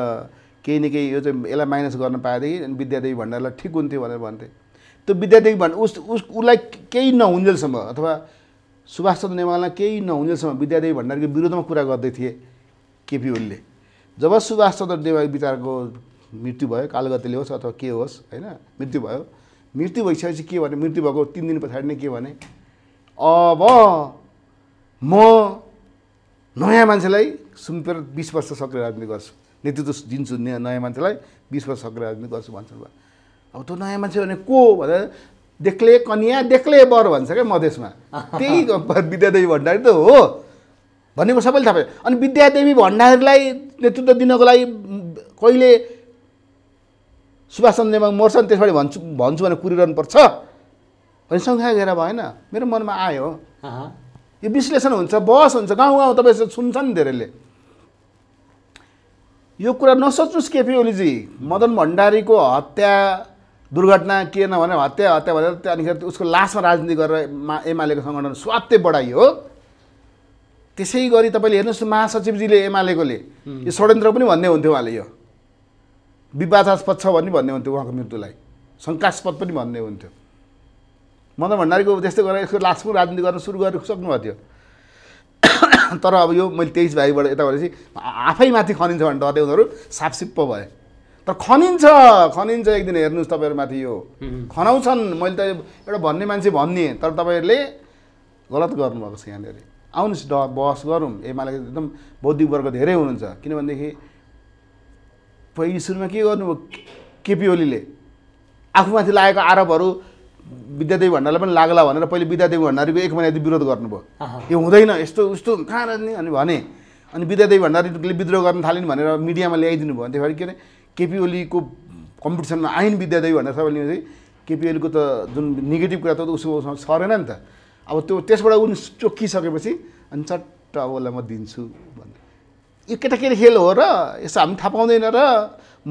Speaker 2: केही न केही यो चाहिँ यसलाई माइनस गर्न पाएदेखि अनि विद्यादेवी भण्डारलाई ठिक हुन्थ्यो भनेर भन्थे त्यो विद्यादेवी भण्डार उस उस उसलाई केही नहुन्जेलसम्म अथवा सुभाष चन्द्र नेवाललाई केही नहुन्जेलसम्म विद्यादेवी भण्डारको विरुद्धमा कुरा गर्दै थिए केपी ओलीले जब सुभाष चन्द्र नेवाल विचारको मृत्यु भयो कालगतिले होस् अथवा के होस् होइन मृत्यु भयो मृत्यु भइसकेपछि के भने मृत्यु भएको तिन दिन पछाडि नै के भने अब म नयाँ मान्छेलाई सुम्पेर बिस वर्ष सक्रिय राजनीति गर्छु नेतृत्व दिन्छु नयाँ मान्छेलाई बिस वर्ष सक्रिय राजनीति गर्छु भन्छन् अब त्यो नयाँ मान्छे भने को भनेर देख्ले कन्या देख्ले बर भन्छ क्या मधेसमा त्यही विद्यादेवी भण्डारी त हो भनेको सबैले थाहा पायो अनि विद्यादेवी भण्डारीलाई नेतृत्व दिनको लागि कहिले सुभाष चन्द्र नेवाङ मर्छन् त्यसबाट भन्छु भन्छु भनेर पर्छ भने सँगसँगै गएर भएन मेरो मनमा आयो यो विश्लेषण हुन्छ बहस हुन्छ गाउँ गाउँ तपाईँ नि धेरैले यो कुरा नसोच्नुहोस् केपी ओलीजी मदन भण्डारीको हत्या दुर्घटना के नभने हत्या हत्या भनेर त्यहाँनिर उसको लासमा राजनीति गरेर एमालेको सङ्गठन स्वात्य बढाइयो त्यसै गरी तपाईँले हेर्नुहोस् महासचिवजीले एमालेकोले यो षड्यन्त्र पनि भन्ने हुन्थ्यो उहाँले यो विवादास्पद छ भने भन्ने हुन्थ्यो उहाँको मृत्युलाई शङ्कास्पद पनि भन्ने हुन्थ्यो मदन भण्डारीको त्यस्तो गरेर यसको लास्टको राजनीति गर्न सुरु गर्न सक्नुभएको थियो तर अब यो मैले तेइस भाइबाट यता भनेपछि आफैमाथि खनिन्छ भने डरले उनीहरू साफसिप्प भए तर खनिन्छ खनिन्छ एक दिन हेर्नुहोस् तपाईँहरूमाथि यो खनाउँछन् मैले त एउटा भन्ने मान्छे भन्ने तर तपाईँहरूले गलत गर्नुभएको छ यहाँनिर आउनुहोस् ड बहस गरौँ एमाले एकदम बौद्धिक वर्ग धेरै हुनुहुन्छ किनभनेदेखि पहिले सुरुमा के गर्नुभयो केपी ओलीले आफूमाथि लागेको आरोपहरू विद्यादेवी भण्डारले पनि लाग्ला भनेर पहिले विद्यादेवी भण्डारीको एक महिना विरोध गर्नुभयो यो हुँदैन यस्तो उस्तो कहाँ अनि भने अनि विद्यादेवी भण्डारीले विद्रोह गर्न थालिन् भनेर मिडियामा ल्याइदिनु भयो त्यही भएर के अरे केपी ओलीको कम्पिटिसनमा आइन् विद्यादेवी भनेर सबैले चाहिँ केपी ओलीको त जुन नेगेटिभ कुरा त उसको उसमा सरेन नि त अब त्यो त्यसबाट उनी चोखिसकेपछि अनि चट्ट अब उसलाई म दिन्छु भन्नु यो केटाकेटी खेल हो र यसो हामी थाहा पाउँदैन र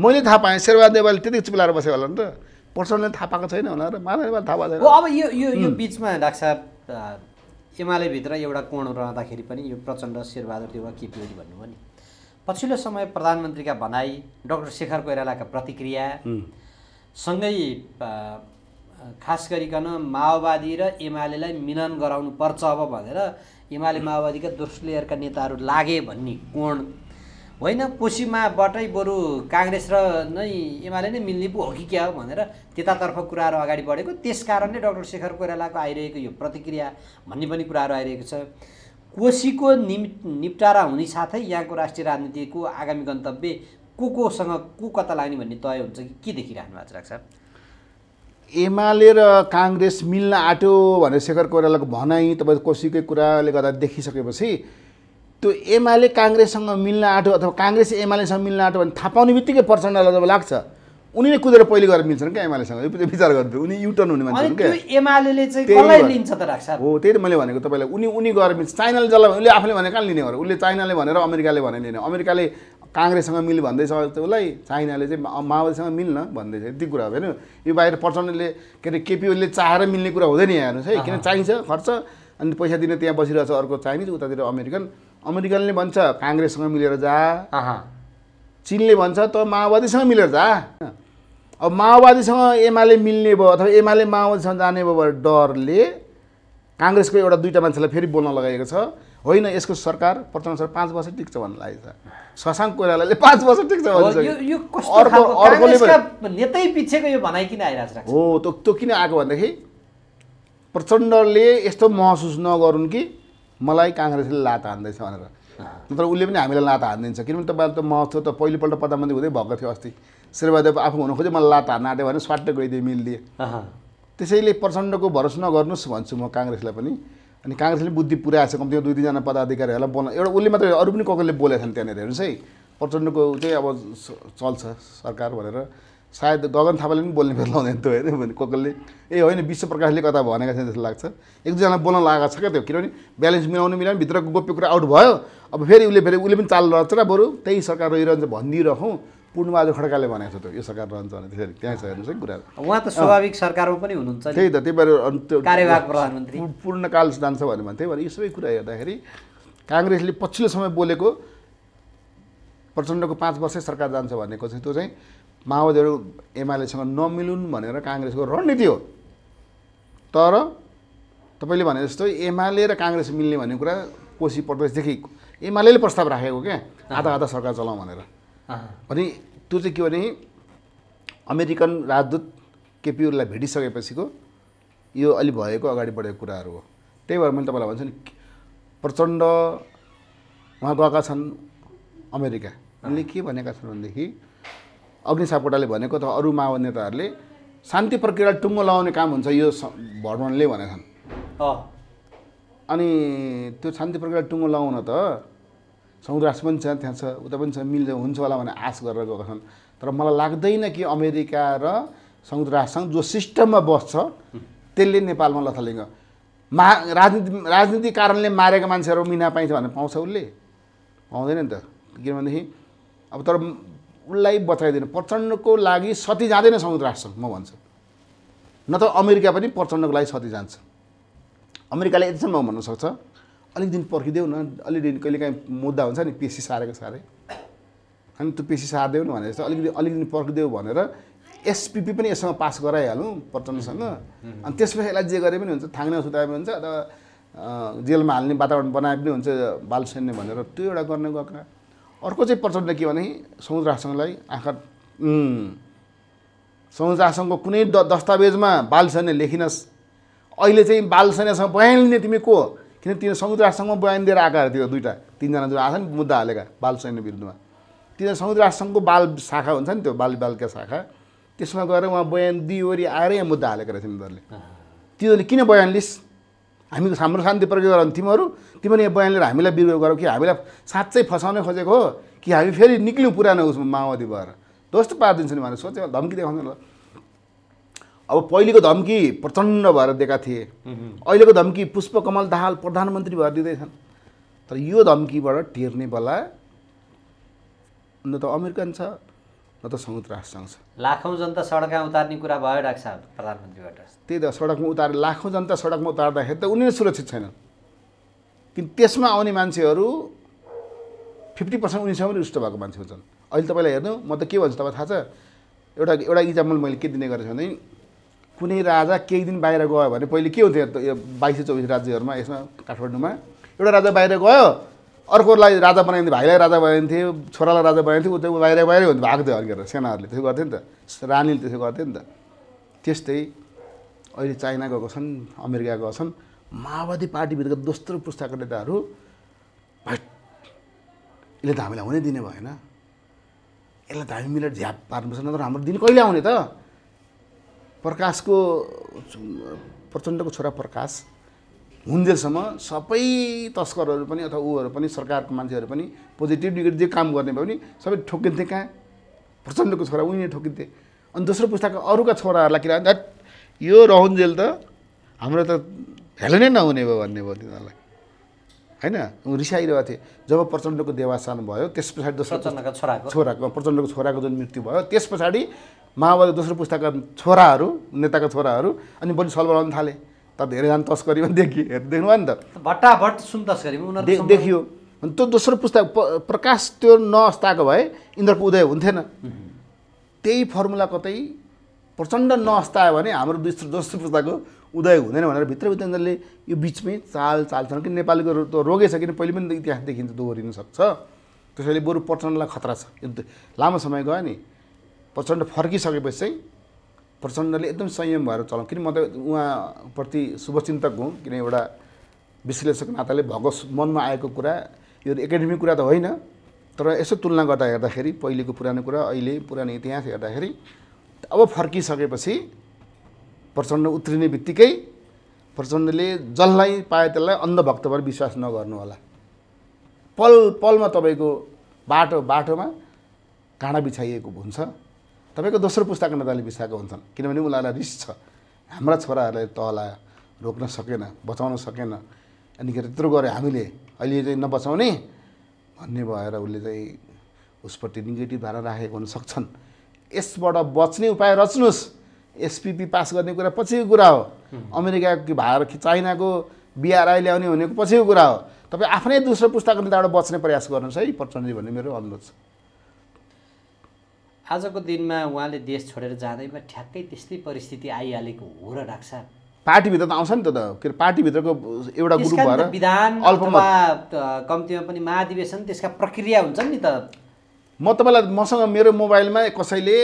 Speaker 2: मैले थाहा पाएँ शेरबहादुर नेवारले त्यति चुप्लाएर बसेको होला नि त पर्सनले थाहा पाएको छैन होला र माधव नेवार थाहा पाएको अब यो यो यो बिचमा डाक्टर साहब
Speaker 1: एमालेभित्र एउटा कोण रहँदाखेरि पनि यो प्रचण्ड शेरबहादुर देउवा केपिओली भन्नुभयो नि पछिल्लो समय प्रधानमन्त्रीका भनाइ डक्टर शेखर कोइरालाका प्रतिक्रिया सँगै खास गरिकन माओवादी र एमालेलाई मिलन पर्छ अब भनेर एमाले माओवादीका दोस्रो लेयरका नेताहरू लागे भन्ने कोण होइन कोसीमाबाटै बरु काङ्ग्रेस र नै एमाले नै मिल्ने पो हो कि क्या हो भनेर त्यतातर्फ कुराहरू अगाडि बढेको त्यस कारणले डक्टर शेखर कोइरालाको आइरहेको यो प्रतिक्रिया भन्ने पनि कुराहरू आइरहेको छ कोसीको निम् निप्टारा हुने साथै यहाँको राष्ट्रिय राजनीतिको आगामी गन्तव्य को कोसँग को कता लाग्ने भन्ने तय हुन्छ कि के देखिराख्नु भएको छ
Speaker 2: एमाले र काङ्ग्रेस मिल्न आँट्यो भनेर शेखर कोइरालाको भनाइ तपाईँ कोसीकै कुराले गर्दा देखिसकेपछि त्यो एमाले काङ्ग्रेससँग मिल्न आँट्यो अथवा काङ्ग्रेस एमालेसँग मिल्न आँट्यो भने थाहा पाउने बित्तिकै प्रचण्डलाई जब लाग्छ उनीले कुदेर पहिले गरेर मिल्छन् क्या एमालेसँग विचार गर्नु उनी युटर्न हुने मान्छे हो त्यही त मैले भनेको तपाईँलाई उनी उनी गएर मिल्छ चाइनाले जसलाई उसले आफूले भने कहाँ लिने गरेर उसले चाइनाले भनेर अमेरिकाले भने लिने अमेरिकाले काङ्ग्रेससँग मिल भन्दैछ उसलाई चाइनाले चाहिँ माओवादीसँग मिल्न भन्दैछ यति कुरा हो होइन यो बाहिर प्रचण्डले के अरे केपिओले चाहेर मिल्ने कुरा हुँदैन यहाँ हेर्नुहोस् है किन चाहिन्छ खर्च अनि पैसा दिन त्यहाँ बसिरहेछ अर्को चाइनिज उतातिर अमेरिकन अमेरिकनले भन्छ काङ्ग्रेससँग मिलेर जा चिनले भन्छ त माओवादीसँग मिलेर जा अब माओवादीसँग एमाले मिल्ने भयो अथवा एमाले माओवादीसँग जाने भयो डरले काङ्ग्रेसको एउटा दुईवटा मान्छेलाई फेरि बोल्न लगाएको छ होइन यसको सरकार प्रचण्ड सर पाँच वर्ष टिक्छ भन्नु लागेको छ ससाङ कोइरालाले पाँच वर्ष टिक्छ भन्छ हो त्यो किन आएको भन्दाखेरि प्रचण्डले यस्तो महसुस नगरून् कि मलाई काङ्ग्रेसले लात हान्दैछ भनेर नत्र उसले पनि हामीलाई लात हान्दिन्छ किनभने तपाईँलाई त महत्त्व त पहिलोपल्ट प्रधानमन्त्री हुँदै भएको थियो अस्ति श्रीवादेव आफू हुनु खोज्यो मलाई लात हान्न आँट्यो भने स्वाट गइदिएँ मिलिदिएँ त्यसैले प्रचण्डको भरोसा नगर्नुहोस् भन्छु म काङ्ग्रेसलाई पनि अनि काङ्ग्रेसले बुद्धि पुऱ्याएको छ कम्तीमा दुई तिनजना पदाधिकारीहरूलाई बोल्न एउटा उसले मात्रै अरू पनि कसले बोलेको छन् त्यहाँनिर हेर्नुहोस् है प्रचण्डको चाहिँ अब चल्छ सरकार भनेर सायद गगन थापाले पनि बोल्ने बेला लाउँदैन त्यो होइन कोकलले ए होइन विश्व प्रकाशले कता भनेको छैन जस्तो लाग्छ एक दुईजना बोल्न लागेको छ क्या त्यो किनभने ब्यालेन्स मिलाउनु मिलाउनु भित्रको गोप्य कुरा आउट भयो अब फेरि उसले फेरि उसले पनि चाल रहेछ र बरु त्यही सरकार रहिरहन्छ भनिदिइरहँ पूर्णबहादुर खड्काले भनेको छ त्यो यो सरकार रहन्छ भने त्यसरी त्यहाँ छ हेर्नुहोस् है कुरा उहाँ त स्वाभाविक सरकारमा पनि हुनुहुन्छ त्यही त त्यही भएर त्यो प्रधानमन्त्री पूर्णकाल जान्छ भने त्यही भएर यो सबै कुरा हेर्दाखेरि काङ्ग्रेसले पछिल्लो समय बोलेको प्रचण्डको पाँच वर्षै सरकार जान्छ भनेको चाहिँ त्यो चाहिँ माओवादीहरू एमआलएसँग नमिलुन् भनेर काङ्ग्रेसको रणनीति हो तर तपाईँले भने जस्तो एमाले र काङ्ग्रेस मिल्ने भन्ने कुरा कोशी प्रदेशदेखि एमाले प्रस्ताव राखेको क्या आधा आधा सरकार चलाउँ भनेर अनि त्यो चाहिँ के भने अमेरिकन राजदूत केपिओलाई भेटिसकेपछिको यो अलि भएको अगाडि बढेको कुराहरू हो त्यही भएर मैले तपाईँलाई भन्छु नि प्रचण्ड उहाँ गएका छन् अमेरिका उनले के भनेका छन् भनेदेखि अग्नि सापकोटाले भनेको अथवा अरू माओवादी नेताहरूले शान्ति प्रक्रिया टुङ्गो लगाउने काम हुन्छ यो भ्रमणले भनेका
Speaker 1: छन्
Speaker 2: अनि त्यो शान्ति प्रक्रिया टुङ्गो लगाउन त सौराष्ट्र पनि छ त्यहाँ छ उता पनि छ मिल्दै हुन्छ होला भनेर आश गरेर गएको छन् तर मलाई लाग्दैन कि अमेरिका र संयुक्त राष्ट्रसँग जो सिस्टममा बस्छ त्यसले नेपालमा लथालिङ्ग मा राजनीति राजनीतिक कारणले मारेका मान्छेहरू मिना पाइन्छ भनेर पाउँछ उसले पाउँदैन नि त किनभनेदेखि अब तर उसलाई बचाइदिनु प्रचण्डको लागि सती जाँदैन संयुक्त राष्ट्र म भन्छु न त अमेरिका पनि प्रचण्डको लागि सती जान्छ अमेरिकाले यतिसम्म सक्छ अलिक दिन पर्खिदेऊ न अलिक दिन कहिले काहीँ मुद्दा हुन्छ नि पेसी सारेको साह्रै अनि त्यो पेसी सार्दैनौँ भने भनेर अलिकति अलिक दिन पर्खिदेऊ भनेर एसपिपी पनि यससँग पास गराइहालौँ प्रचण्डसँग अनि त्यसपछि यसलाई जे गरे पनि हुन्छ थाङ्ना सुताए पनि हुन्छ र जेलमा हाल्ने वातावरण बनाए पनि हुन्छ बालसैन्य भनेर त्यो एउटा गर्ने गएका अर्को चाहिँ प्रचण्ड के भने समुद्र राष्ट्रसँगलाई आँखा समुद्र राष्ट्रसँगको कुनै द दस्तावेजमा बालसैन्य लेखिनस् अहिले चाहिँ बालसैन्यसँग बयान लिने तिमी को किन तिनीहरू संयुक्त राष्ट्रसङ्घमा बयान दिएर आएका थियो दुइटा तिनजना जो आएको छ नि मुद्दा हालेका बाल सैन्य विरुद्धमा तिनीहरू संयुक्त राष्ट्रसङ्घको बाल शाखा हुन्छ नि त्यो बाल बालका शाखा त्यसमा गएर उहाँ बयान दिइवरी आएर यहाँ मुद्दा हालेको रहेछ तिनीहरूले तिनीहरूले किन बयान लिस् हामी हाम्रो शान्ति प्रक्रिया गरौँ तिमीहरू तिमीहरू यहाँ बयान लिएर हामीलाई विरोध गरौ कि हामीलाई साँच्चै फसाउनै खोजेको हो कि हामी फेरि निक्ल्यौँ पुरानो उसमा माओवादी भएर दोस्तो पारिदिन्छ नि भनेर सोच्यो धम्की देखाउँछ ल अब पहिलेको धम्की प्रचण्ड भएर दिएका थिए अहिलेको धम्की पुष्पकमल दाहाल प्रधानमन्त्री भएर दिँदैछन् तर यो धम्कीबाट टेर्ने बेला न त अमेरिकन छ न त संयुक्त राष्ट्रसँग छ
Speaker 1: लाखौँ जनता सडकमा उतार्ने कुरा भयो
Speaker 2: डाक्टर साहब प्रधानमन्त्रीबाट त्यही त सडकमा उतार लाखौँ जनता सडकमा उतार्दाखेरि त उनीहरू सुरक्षित छैनन् किन त्यसमा आउने मान्छेहरू फिफ्टी पर्सेन्ट उनीसँग पनि रुष्ट भएको मान्छे हुन्छन् अहिले तपाईँलाई हेर्नु म त के भन्छु तपाईँ थाहा छ एउटा एउटा इक्जाम्पल मैले के दिने गरेको छु भने कुनै राजा केही दिन बाहिर गयो भने पहिले के हुन्थ्यो यो बाइस चौबिस राज्यहरूमा यसमा काठमाडौँमा एउटा राजा बाहिर गयो अर्कोलाई राजा बनाइन्थ्यो भाइलाई राजा बनाइन्थ्यो छोरालाई राजा बनाइन्थ्यो उता बाहिर बाहिर हुन्थ्यो भाग्थ्यो अर्केर सेनाहरूले त्यसो गर्थ्यो नि त रानीले त्यसो गर्थ्यो नि त त्यस्तै अहिले चाइना गएको छन् अमेरिका गएको छन् माओवादी पार्टीभित्रको दोस्रो पुस्ताको नेताहरू यसले त हामीलाई हुनै दिने भएन यसलाई त हामी मिलेर झ्याप पार्नुपर्छ नत्र हाम्रो दिन कहिले आउने त प्रकाशको प्रचण्डको छोरा प्रकाश हुन्जेलसम्म सबै तस्करहरू पनि अथवा ऊहरू पनि सरकारको मान्छेहरू पनि पोजिटिभ निगेटिभ जे काम गर्ने भयो भने सबै ठोकिन्थे कहाँ प्रचण्डको छोरा उनी नै ठोकिन्थे अनि दोस्रो पुस्ताको अरूका छोराहरूलाई किन द्याट यो रहन्जेल त हाम्रो त हेलो नै नहुने भयो भन्ने भयो तिनीहरूलाई होइन रिसाइरहेको थिएँ जब प्रचण्डको देवासान भयो त्यस पछाडि दोस्रो छोराको छोराको प्रचण्डको छोराको जुन मृत्यु भयो त्यस पछाडि माओवादी दोस्रो पुस्ताका छोराहरू नेताका छोराहरू अनि बलि सलबलाउन थाले त धेरैजना तस्करी पनि देखि देख्नु भयो नि त भट्टाभट सुन
Speaker 1: तस्करी
Speaker 2: देखियो अनि त्यो दोस्रो पुस्ता प्रकाश त्यो नअस्ताएको भए इन्द्रको उदय हुन्थेन त्यही फर्मुला कतै प्रचण्ड नअस्तायो भने हाम्रो दोस्रो दोस्रो पुस्ताको उदय हुँदैन भनेर भित्रभित्र यिनीहरूले यो बिचमै चाल चाल छ कि नेपालीको त रोगै छ किन पहिले पनि इतिहास देखिन्छ दोहोरिनु सक्छ त्यसैले बरु प्रचण्डलाई खतरा छ लामो समय गयो नि प्रचण्ड फर्किसकेपछि चाहिँ प्रचण्डले एकदम संयम भएर चलाउँ किन म त उहाँप्रति शुभचिन्तक हुँ किन एउटा विश्लेषक नाताले भएको मनमा आएको कुरा यो एकाडेमिक कुरा त होइन तर यसो तुलना गर्दा हेर्दाखेरि पहिलेको पुरानो कुरा अहिले पुरानो इतिहास हेर्दाखेरि अब फर्किसकेपछि प्रचण्ड उत्रिने बित्तिकै प्रचण्डले जसलाई पाए त्यसलाई अन्धभक्त भएर विश्वास नगर्नु होला पल पलमा तपाईँको बाटो बाटोमा काँडा बिछाइएको हुन्छ तपाईँको दोस्रो पुस्ताको नेताले बिछाएको हुन्छन् किनभने उनीहरूलाई रिस छ हाम्रा छोराहरूलाई तहलाई रोक्न सकेन बचाउन सकेन अनि के त्यत्रो गऱ्यो हामीले अहिले चाहिँ नबचाउने भन्ने भएर उसले चाहिँ उसप्रति निगेटिभ भएर राखेको हुन सक्छन् यसबाट बच्ने उपाय रच्नुहोस् एसपिपी पास गर्ने कुरा पछिको कुरा हो अमेरिकाको भारत चाइनाको बिआरआई ल्याउने भनेको पछिको कुरा हो तपाईँ आफ्नै दोस्रो पुस्ताको नेताबाट बच्ने प्रयास गर्नुहोस् है प्रचण्डजी भन्ने मेरो अनुरोध छ
Speaker 1: आजको दिनमा उहाँले देश छोडेर जाँदैमा ठ्याक्कै त्यस्तै परिस्थिति आइहालेको हो र राख्छ
Speaker 2: पार्टीभित्र त आउँछ नि त के अरे पार्टीभित्रको एउटा ग्रुप भएर
Speaker 1: विधान कम्तीमा पनि महाधिवेशन त्यसका प्रक्रिया हुन्छ नि त
Speaker 2: म तपाईँलाई मसँग मेरो मोबाइलमा कसैले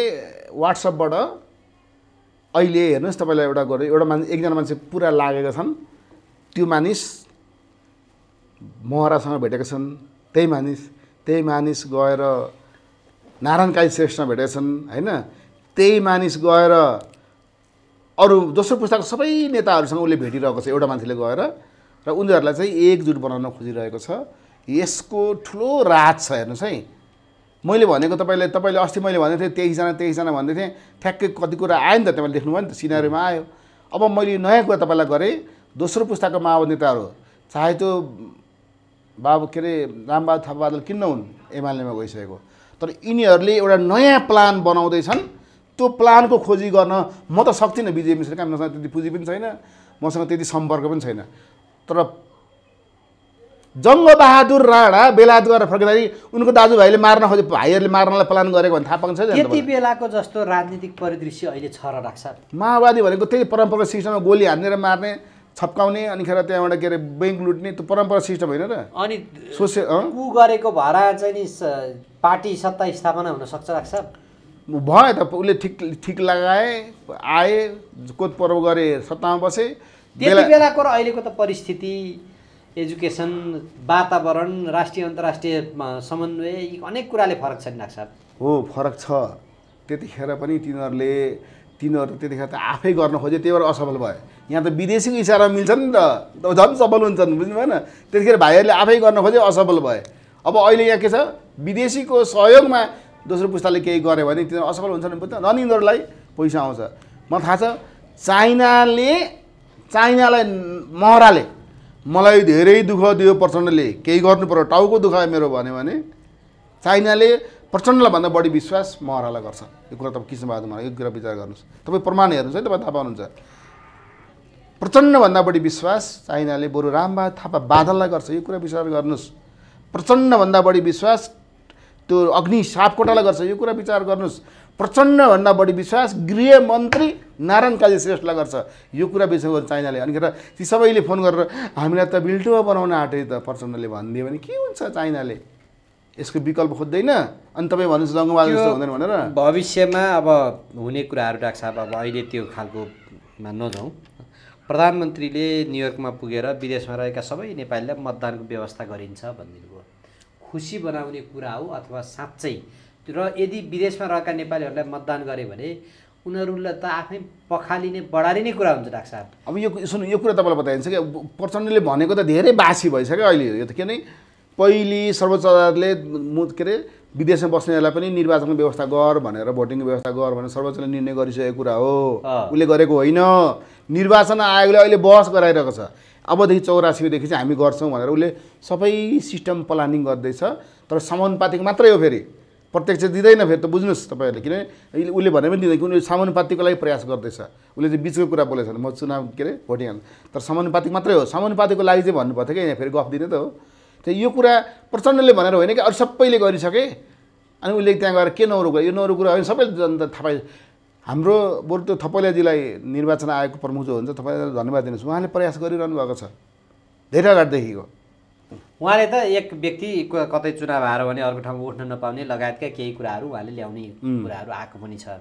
Speaker 2: वाट्सएपबाट अहिले हेर्नुहोस् तपाईँलाई एउटा गरेर एउटा मान्छे एकजना मान्छे पुरा लागेका छन् त्यो मानिस महरासँग भेटेका छन् त्यही मानिस त्यही मानिस गएर नारायण काली श्रेष्ठमा भेटेका छन् होइन त्यही मानिस गएर अरू दोस्रो पुस्ताको सबै नेताहरूसँग उसले भेटिरहेको छ एउटा मान्छेले गएर र उनीहरूलाई चाहिँ एकजुट बनाउन खोजिरहेको छ यसको ठुलो राज छ हेर्नुहोस् है मैले भनेको तपाईँले तपाईँले अस्ति मैले भनेको थिएँ तेइसजना तेइसजना भन्दै थिएँ ठ्याक्कै कति कुरा आयो नि त तपाईँले देख्नुभयो नि त सिनेरीमा आयो अब मैले नयाँ कुरा तपाईँलाई गरेँ दोस्रो पुस्ताको माओवाद नेताहरू चाहे त्यो बाबु के अरे रामबहादुर थापा बादल किन्न हुन् एमालेमा गइसकेको तर यिनीहरूले एउटा नयाँ प्लान बनाउँदैछन् त्यो प्लानको खोजी गर्न म त सक्दिनँ विजय मिश्र मसँग त्यति पुँजी पनि छैन मसँग त्यति सम्पर्क पनि छैन तर जङ्गबहादुर राणा बेलायत गरेर फर्किँदाखेरि उनको दाजुभाइले मार्न खोजे भाइहरूले मार्नलाई प्लान गरेको भने थाहा पाउँछ त्यति
Speaker 1: बेलाको जस्तो राजनीतिक परिदृश्य अहिले छ र राख्छ
Speaker 2: माओवादी भनेको त्यही परम्परा सिस्टममा गोली हान्ने र मार्ने छप्काउने अनिखेर त्यहाँबाट के अरे ब्याङ्क लुट्ने त्यो परम्परा सिस्टम होइन र अनि सोसियल ऊ गरेको भएर चाहिँ नि पार्टी सत्ता स्थापना हुन सक्छ राख्छ भयो त उसले ठिक ठिक लगाए आए कोत पर्व गरे सत्तामा बसे त्यति बेलाको र अहिलेको त परिस्थिति
Speaker 1: एजुकेसन वातावरण राष्ट्रिय अन्तर्राष्ट्रिय समन्वय यी अनेक कुराले फरक
Speaker 2: नि डाक्टर साहब हो फरक छ त्यतिखेर पनि तिनीहरूले तिनीहरू त्यतिखेर त आफै गर्न खोजे त्यही भएर असफल भयो यहाँ त विदेशीको इसारा मिल्छ नि त झन् सफल हुन्छन् बुझ्नु भएन त्यतिखेर भाइहरूले आफै गर्न खोजे असफल भए अब अहिले यहाँ के छ विदेशीको सहयोगमा दोस्रो पुस्ताले केही गर्यो भने तिनीहरू असफल हुन्छन् बुझ्छ झन् यिनीहरूलाई पैसा आउँछ मलाई थाहा छ चाइनाले चाइनालाई महराले मलाई धेरै दुःख दियो प्रचण्डले केही गर्नु पर्यो टाउको दुखायो मेरो भन्यो भने चाइनाले प्रचण्डलाई भन्दा बढी विश्वास महरालाई गर्छ यो कुरा तपाईँ कृष्णबहादुर महाराज यो कुरा विचार गर्नुहोस् तपाईँ प्रमाण हेर्नुहोस् है तपाईँ थाहा पाउनुहुन्छ प्रचण्डभन्दा बढी विश्वास चाइनाले बरु रामबा थापा बादललाई गर्छ यो कुरा विचार गर्नुहोस् प्रचण्डभन्दा बढी विश्वास त्यो अग्नि सापकोटालाई गर्छ यो कुरा विचार गर्नुहोस् प्रचण्डभन्दा बढी विश्वास गृहमन्त्री नारायण काजी श्रेष्ठलाई गर्छ यो कुरा विषय गर्छ चाइनाले अनिखेर ती सबैले फोन गरेर हामीलाई त बिल्टुवा बनाउन आँटे त प्रचण्डले भनिदियो भने के हुन्छ चाइनाले यसको विकल्प खोज्दैन अनि तपाईँ भन्नुहोस् जङ्गबहादुर जस्तो हुँदैन भनेर
Speaker 1: भविष्यमा अब हुने कुराहरू साहब अब अहिले त्यो खालको नजाउँ प्रधानमन्त्रीले न्युयोर्कमा पुगेर विदेशमा रहेका सबै नेपालीलाई मतदानको व्यवस्था गरिन्छ भनिदिनु भयो खुसी बनाउने कुरा हो अथवा साँच्चै र यदि विदेशमा रहेका नेपालीहरूलाई मतदान गरे भने उनीहरूलाई त आफै
Speaker 2: पखालिने नै कुरा हुन्छ डाक्टर साहब अब यो सुन्नु यो कुरा तपाईँलाई बताइन्छ कि प्रचण्डले भनेको त धेरै बासी भइसक्यो अहिले यो त के नै पहिले सर्वोच्च अदालतले के अरे विदेशमा बस्नेहरूलाई पनि निर्वाचनको व्यवस्था गर भनेर भोटिङको व्यवस्था गर भनेर सर्वोच्चले निर्णय गरिसकेको कुरा हो उसले गरेको होइन निर्वाचन आयोगले अहिले बहस गराइरहेको छ अबदेखि चौरासीदेखि चाहिँ हामी गर्छौँ भनेर उसले सबै सिस्टम प्लानिङ गर्दैछ तर समानुपातिक मात्रै हो फेरि प्रत्यक्ष दिँदैन फेरि त बुझ्नुहोस् तपाईँहरूले किनभने उसले भने पनि दिँदैन उसले समानुपातिको लागि प्रयास गर्दैछ उसले चाहिँ बिचको कुरा बोलेको छैन म चुनाव के अरे भोटिङ तर समानुपातिक मात्रै हो समानुपातिको लागि चाहिँ भन्नुपर्थ्यो थियो कि यहाँ फेरि गफ दिने त हो त्यही यो कुरा प्रचण्डले भनेर होइन कि अरू सबैले गरिसके अनि उसले त्यहाँ गएर के नौरो कुरा यो नौरो कुरा होइन सबैले जनता थाहा पाइ हाम्रो बरु त्यो थपलियाजीलाई निर्वाचन आयोगको प्रमुख जो हुन्छ तपाईँलाई धन्यवाद दिनुहोस् उहाँले प्रयास गरिरहनु भएको छ धेरै अगाडिदेखिको उहाँले
Speaker 1: त एक व्यक्ति कतै चुनाव आएर भने अर्को ठाउँमा उठ्न नपाउने लगायतका केही कुराहरू उहाँले ल्याउने कुराहरू आएको पनि छ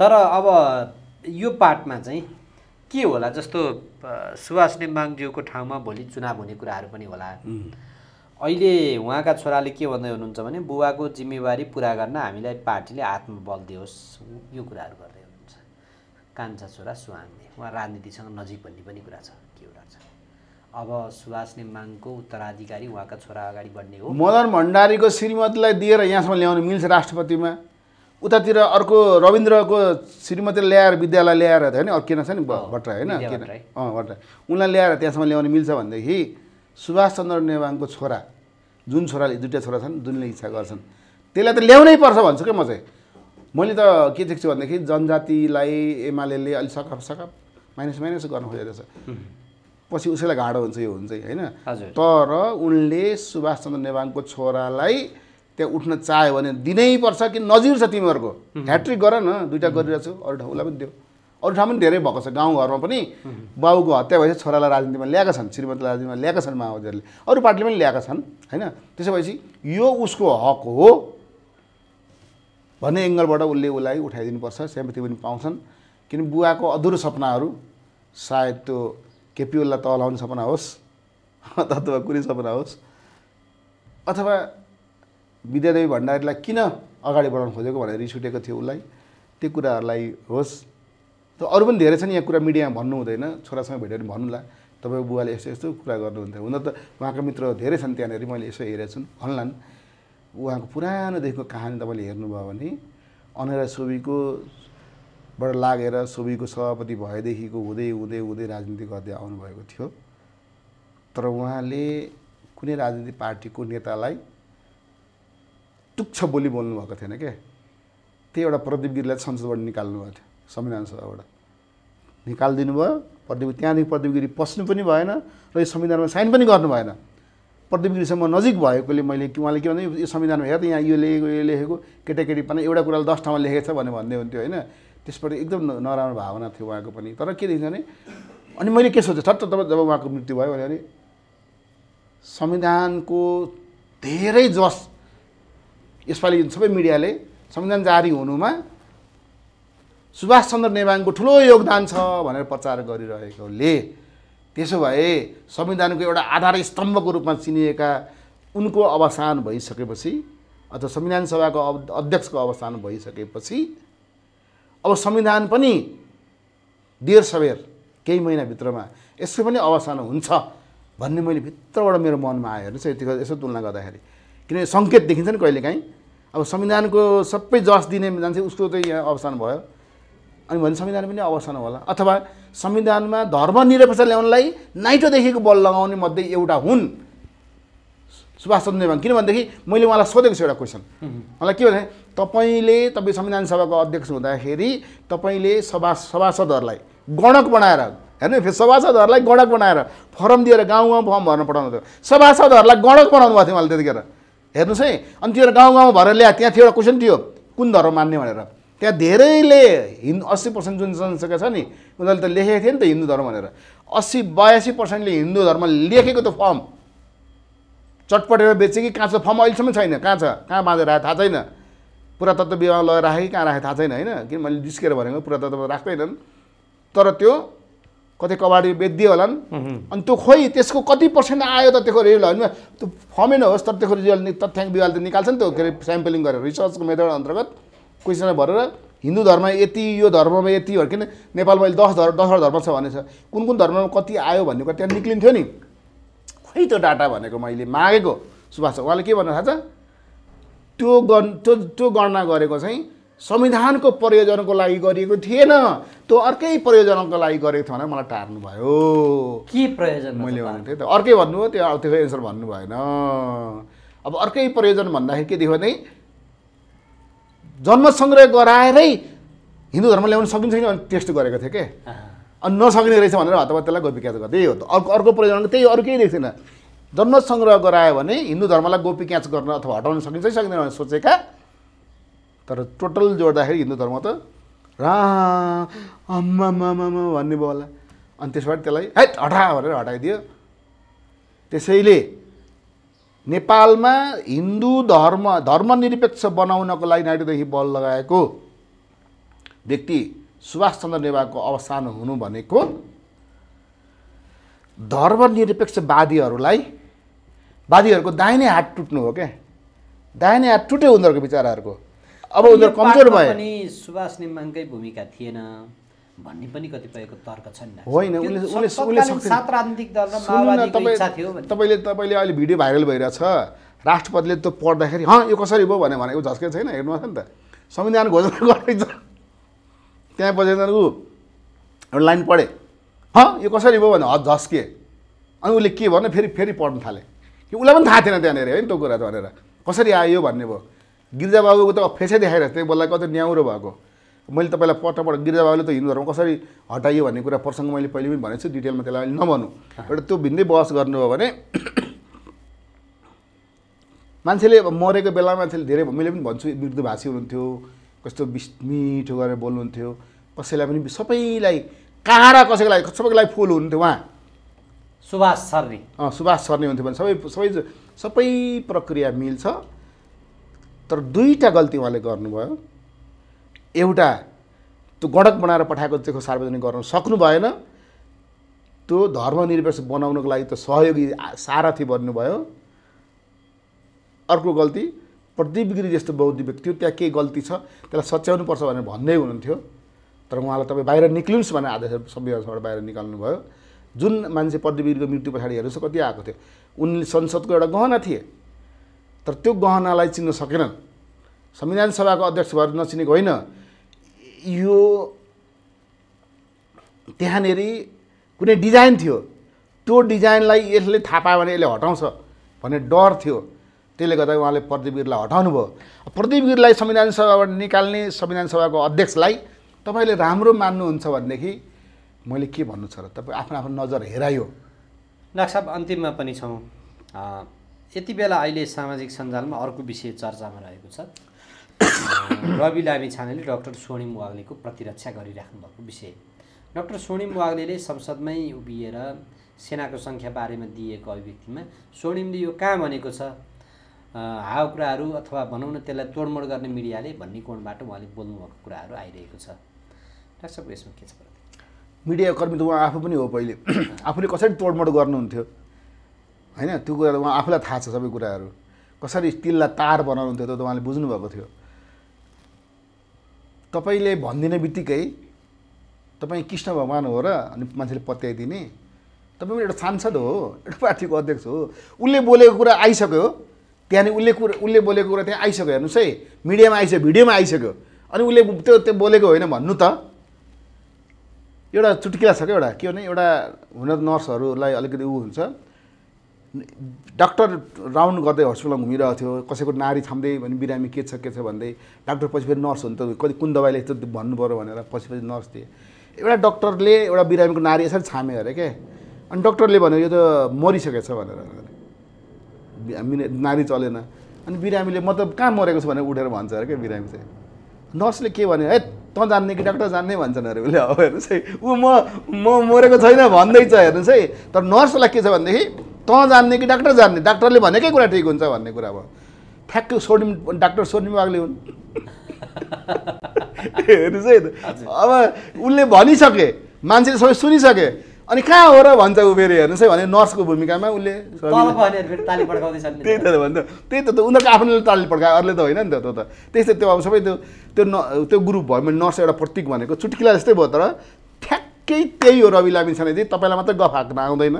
Speaker 1: तर अब यो पार्टमा चाहिँ के होला जस्तो सुभाष नेम्बाङज्यूको ठाउँमा भोलि चुनाव हुने कुराहरू पनि होला अहिले उहाँका छोराले के भन्दै हुनुहुन्छ भने बुवाको जिम्मेवारी पुरा गर्न हामीलाई पार्टीले आत्मबल दियोस् यो कुराहरू गर्दै हुनुहुन्छ कान्छा छोरा सुहाङले उहाँ राजनीतिसँग नजिक भन्ने पनि कुरा छ अब सुभाष नेमाङको उत्तराधिकारी उहाँका छोरा अगाडि बढ्ने हो मदन
Speaker 2: भण्डारीको श्रीमतीलाई दिएर यहाँसम्म ल्याउनु मिल्छ राष्ट्रपतिमा उतातिर अर्को रविन्द्रको श्रीमतीलाई ल्याएर विद्यालय ल्याएर थियो नि अर्को किन छ नि भट्टराई होइन अँ भट्टराई उनलाई ल्याएर त्यहाँसम्म ल्याउनु मिल्छ भनेदेखि सुभाष चन्द्र नेवाङको छोरा जुन छोराले दुइटा छोरा छन् जुनले इच्छा गर्छन् त्यसलाई त ल्याउनै पर्छ भन्छु क्या म चाहिँ मैले त के देख्छु भनेदेखि जनजातिलाई एमाले अलिक सकाप सकाप माइनस माइनस गर्नु खोजेको रहेछ पछि उसैलाई गाह्रो हुन्छ यो हुन्छ होइन तर उनले सुभाष चन्द्र नेवाङको छोरालाई त्यहाँ उठ्न चाह्यो भने दिनैपर्छ कि नजिर छ तिमीहरूको ह्याट्रिक गर न दुइटा गरिरहेको छु अरू ठाउँलाई पनि दियो अरू ठाउँ पनि धेरै भएको छ गाउँघरमा पनि बाउको हत्या भएपछि छोरालाई राजनीतिमा ल्याएका छन् श्रीमती राजनीतिमा ल्याएका छन् माओवादीहरूले अरू पार्टीले पनि ल्याएका छन् होइन त्यसो भएपछि यो उसको हक हो भन्ने एङ्गलबाट उसले उसलाई उठाइदिनुपर्छ सेम्पति पनि पाउँछन् किन बुवाको अधुरो सपनाहरू सायद त्यो केपिओलाई तल आउने सपना होस् अथवा कुनै सपना होस् अथवा विद्यादेवी भण्डारीलाई किन अगाडि बढाउन खोजेको भनेर रिस उठेको थियो उसलाई त्यो कुराहरूलाई होस् त अरू पनि धेरै छन् यहाँ कुरा मिडियामा भन्नु हुँदैन छोरासँग भेट्यो भने भन्नुला तपाईँको बुवाले यस्तो यस्तो कुरा गर्नुहुन्थ्यो हुन त उहाँको मित्र धेरै छन् त्यहाँनिर मैले यसो हेरेको छु भन्लान् उहाँको पुरानोदेखिको कहानी तपाईँले हेर्नुभयो भने अनेरा सोबीको बाट लागेर सुबीको सभापति भएदेखिको हुँदै हुँदै हुँदै राजनीति गर्दै आउनुभएको थियो तर उहाँले कुनै राजनीति पार्टीको नेतालाई तुक्ष बोली बोल्नुभएको थिएन क्या त्यही एउटा प्रदीप गिरीलाई संसदबाट भएको थियो संविधान सभाबाट निकालिदिनु भयो प्रदीप त्यहाँदेखि प्रदीप गिरी पस्नु पनि भएन र यो संविधानमा साइन पनि गर्नु भएन प्रदीप गिरीसम्म नजिक भएकोले मैले उहाँले के भन्दा यो संविधानमा हेर त यहाँ यो लेखेको यो लेखेको केटाकेटी पनि एउटा कुरालाई दस ठाउँमा लेखेको छ भनेर भन्दै हुन्थ्यो होइन त्यसपट्टि एकदम नराम्रो भावना थियो उहाँको पनि तर के देखिन्छ भने अनि मैले के सोचेँ ठट्ट तब जब उहाँको मृत्यु भयो भने संविधानको धेरै जस यसपालि सबै मिडियाले संविधान जारी हुनुमा सुभाष चन्द्र नेवाङको ठुलो योगदान छ भनेर प्रचार गरिरहेकोले त्यसो भए संविधानको एउटा आधार स्तम्भको रूपमा चिनिएका उनको अवसान भइसकेपछि अथवा संविधान सभाको अध्यक्षको अवसान भइसकेपछि अब संविधान पनि देर सबेर केही महिनाभित्रमा यसको पनि अवसान हुन्छ भन्ने मैले भित्रबाट मेरो मनमा आयो हेर्नुहोस् यतिको यसो तुलना गर्दाखेरि किनभने सङ्केत देखिन्छ नि कहिलेकाहीँ अब संविधानको सबै जस दिने मान्छे उसको चाहिँ यहाँ अवसान भयो अनि भने संविधान पनि अवसान होला अथवा संविधानमा धर्मनिरपेक्ष ल्याउनलाई नाइटोदेखिको बल लगाउने मध्ये एउटा हुन् सुभाष चन्द्र नेवाङ किनभनेदेखि मैले उहाँलाई सोधेको छु एउटा क्वेसन मलाई के भने तपाईँले तपाईँ संविधान सभाको अध्यक्ष हुँदाखेरि तपाईँले सभा सभासदहरूलाई गणक बनाएर हेर्नु फेरि सभासदहरूलाई गणक बनाएर फर्म दिएर गाउँ गाउँ फर्म भर्न पठाउनु थियो सभासदहरूलाई गणक बनाउनु भएको थियो उहाँले त्यतिखेर हेर्नुहोस् है अनि त्यो गाउँ गाउँमा भरेर ल्याए त्यहाँ थियो एउटा क्वेसन थियो कुन धर्म मान्ने भनेर त्यहाँ धेरैले हिन्दू अस्सी पर्सेन्ट जुन जनसङ्ख्या छ नि उनीहरूले त लेखेको थियो नि त हिन्दू धर्म भनेर अस्सी बयासी पर्सेन्टले हिन्दू धर्म लेखेको त्यो फर्म चटपटेर बेचेँ कि काँचो फर्म अहिलेसम्म छैन कहाँ छ कहाँ बाँधेर राखेँ थाहा छैन पुरातत्व विभागमा लगेर राखेँ कि कहाँ राखेँ थाहा छैन होइन किन मैले जिस्केर भनेको पुरातत्वमा राख्दैनन् तर त्यो कतै कबाडी बेचिदियो होला अनि त्यो खोइ त्यसको कति पर्सेन्ट आयो त त्यसको रिजल्ट होइन त्यो फर्मै नहोस् तर त्यसको रिजल्ट तथ्याङ्क विभागले त निकाल्छ नि त के अरे स्याम्पलिङ गरेर रिसर्चको मेथड अन्तर्गत क्वेसन भरेर हिन्दू धर्म यति यो धर्ममा यति हो किन नेपालमा अहिले दस धर्म दसवटा धर्म छ छ कुन कुन धर्ममा कति आयो भन्ने कुरा त्यहाँ निक्लिन्थ्यो नि खै त्यो डाटा भनेको मैले मागेको सुभाष उहाँले के भन्नु थाहा छ त्यो गण त्यो त्यो गणना गरेको चाहिँ संविधानको प्रयोजनको लागि गरिएको थिएन त्यो अर्कै प्रयोजनको लागि गरेको थियो भने मलाई भयो के प्रयोजन मैले भनेको थिएँ त अर्कै भन्नु त्यो त्यसको एन्सर भन्नु भएन अब अर्कै प्रयोजन भन्दाखेरि के देखियो भने जन्मसङ्ग्रह गराएरै हिन्दू धर्म ल्याउन सकिन्छ भने टेस्ट गरेको थिएँ के अनि नसक्ने रहेछ भनेर अथवा त्यसलाई गोपी क्याच गर्दै हो त अर्को अर्को प्रयोजन त्यही अरू केही देख्दैन जन्म सङ्ग्रह गरायो भने हिन्दू धर्मलाई गोपी क्याच गर्न अथवा हटाउन सकिन्छ सकिँदैन भनेर सोचेका तर टोटल जोड्दाखेरि हिन्दू धर्म त राम्मामामा भन्ने भयो होला अनि त्यसबाट त्यसलाई है हटा भनेर हटाइदियो त्यसैले नेपालमा हिन्दू धर्म धर्मनिरपेक्ष बनाउनको लागि नाइटोदेखि बल लगाएको व्यक्ति सुभाष चन्द्र नेवाको अवसान हुनु भनेको धर्मनिरपेक्षवादीहरूलाई वादीहरूको दाहिने हात टुट्नु हो क्या दाहिने हात टुट्यो उनीहरूको विचारहरूको अब उनीहरू कमजोर भयो पनि
Speaker 1: सुभाष नेमाङकै भूमिका थिएन भन्ने पनि कतिपयको तर्क छ नि होइन
Speaker 2: तपाईँले तपाईँले अहिले भिडियो भाइरल भइरहेछ राष्ट्रपतिले त्यो पढ्दाखेरि हँ यो कसरी भयो भने भनेको झस्के छैन हेर्नुहोस् नि त संविधान घोषणा गर्दैछ त्यहाँ बजेन ऊ एउटा लाइन पढेँ ह यो कसरी भयो भने हद झस्के अनि उसले के भन्यो फेरि फेरि पढ्नु थालेँ कि उसलाई पनि थाहा थिएन त्यहाँनिर है त्यो कुरा त भनेर कसरी आयो भन्ने भयो गिर्जाबाबुको त फेसै देखाइरहेको थिएँ बोल्दा कति न्याउरो भएको मैले तपाईँलाई पटपट बाबुले त हिन्दू धर्म कसरी हटाइयो भन्ने कुरा प्रसङ्ग मैले पहिले पनि भनेको छु डिटेलमा त्यसलाई अहिले नभनु एउटा त्यो भिन्दै बहस गर्नुभयो भने मान्छेले अब मरेको बेलामा मान्छेले धेरै मैले पनि भन्छु मृत्युभाषी हुनुहुन्थ्यो कस्तो बिस मिठो गरेर बोल्नुहुन्थ्यो कसैलाई पनि सबैलाई काँडा कसैको लागि सबैको लागि फुल हुनुहुन्थ्यो उहाँ सुभाष सर्ने अँ सुभाष सर्ने हुन्थ्यो भने सबै सबै सबै प्रक्रिया मिल्छ तर दुईवटा गल्ती उहाँले गर्नुभयो एउटा त्यो गणक बनाएर पठाएको त्यो सार्वजनिक गर्न सक्नु भएन त्यो धर्मनिरपेक्ष बनाउनको लागि त सहयोगी सारथी बन्नुभयो अर्को गल्ती प्रदीप गिरी जस्तो बौद्ध व्यक्ति हो त्यहाँ केही गल्ती छ त्यसलाई सच्याउनु पर्छ भनेर भन्दै हुनुहुन्थ्यो तर उहाँलाई तपाईँ बाहिर निक्लिनुहोस् भनेर आदेश संविधानसभाबाट बाहिर निकाल्नु भयो जुन मान्छे प्रदीप गिरीको मृत्यु पछाडि हेर्नुहोस् कति आएको थियो उनले संसदको एउटा गहना थिए तर त्यो गहनालाई चिन्न सकेनन् संविधान सभाको अध्यक्ष भएर नचिनेको होइन यो त्यहाँनेरि कुनै डिजाइन थियो त्यो डिजाइनलाई यसले थाहा पायो भने यसले हटाउँछ भन्ने डर थियो त्यसले गर्दा उहाँले प्रदीप गिरीलाई हटाउनु भयो प्रदीप गिरीलाई संविधान सभाबाट निकाल्ने संविधान सभाको अध्यक्षलाई तपाईँले राम्रो मान्नुहुन्छ भनेदेखि मैले के भन्नु छ र तपाईँ आफ्नो आफ्नो नजर हेरायो
Speaker 1: नाक्साब अन्तिममा पनि छौँ यति बेला अहिले सामाजिक सञ्जालमा अर्को विषय चर्चामा रहेको छ रवि लामी छानेले डक्टर स्वर्णिम वाग्लेको प्रतिरक्षा गरिराख्नु भएको विषय डक्टर स्वर्णिम वाग्लेले संसदमै उभिएर सेनाको सङ्ख्या बारेमा दिएको अभिव्यक्तिमा स्वर्णिमले यो कहाँ भनेको छ हावा कुराहरू अथवा भनौँ न त्यसलाई तोडमोड गर्ने मिडियाले भन्ने कोणबाट उहाँले बोल्नुभएको कुराहरू आइरहेको छ डाक्टर साहब यसमा के छ
Speaker 2: मिडिया कर्मी त उहाँ आफू पनि हो पहिले आफूले कसरी तोडमोड गर्नुहुन्थ्यो होइन त्यो कुरा उहाँ आफूलाई थाहा छ सबै कुराहरू कसरी स्टिललाई तार बनाउनुहुन्थ्यो त्यो त उहाँले बुझ्नुभएको थियो तपाईँले भनिदिने बित्तिकै तपाईँ कृष्ण भगवान् हो र अनि मान्छेले पत्याइदिने तपाईँ पनि एउटा सांसद हो एउटा पार्टीको अध्यक्ष हो उसले बोलेको कुरा आइसक्यो त्यहाँनिर उसले कुरा उसले बोलेको कुरा त्यहाँ आइसक्यो हेर्नुहोस् है मिडियामा आइसक्यो भिडियोमा आइसक्यो अनि उसले त्यो त्यो बोलेको होइन भन्नु त एउटा चुटकिला छ क्या एउटा के भने एउटा हुन त नर्सहरूलाई अलिकति ऊ हुन्छ डाक्टर राउन्ड गर्दै हस्पिटलमा घुमिरहेको थियो कसैको नारी थाम्दै भने बिरामी के छ के छ भन्दै डाक्टर पछि फेरि नर्स हुन्छ कति कुन दबाईले यस्तो भन्नु पऱ्यो भनेर पछि पछि नर्स थिए एउटा डक्टरले एउटा बिरामीको नारी यसरी छामे अरे के अनि डक्टरले भन्यो यो त मरिसकेछ भनेर मिने नारी चलेन अनि बिरामीले म त कहाँ मरेको छु भनेर उठेर भन्छ अरे क्या बिरामी चाहिँ नर्सले के भन्यो है त जान्ने कि डाक्टर जान्ने भन्छन् अरे उसले अब हेर्नुहोस् है ऊ म म मरेको छैन भन्दैछ हेर्नुहोस् है तर नर्सलाई के छ भनेदेखि त जान्ने कि डाक्टर जान्ने डाक्टरले भनेकै कुरा ठिक हुन्छ भन्ने कुरा अब ठ्याक्कै सोडियम डाक्टर सोडियम वागले हुन् हेर्नुहोस् है अब उसले भनिसके मान्छेले सबै सुनिसके अनि कहाँ हो र भन्छ उबेर हेर्नुहोस् है भने नर्सको भूमिकामा उसले
Speaker 1: त्यही
Speaker 2: त भन्छ त्यही त त उनीहरूको आफ्नो ताली पड्कायो अरूले त होइन नि त त्यो त त्यस्तै त्यो अब सबै त्यो त्यो न त्यो ग्रुप भयो भने नर्स एउटा प्रतीक भनेको चुटकिला जस्तै भयो तर ठ्याक्कै त्यही हो रवि लामी सानेजी तपाईँलाई मात्रै गफ हाक्न आउँदैन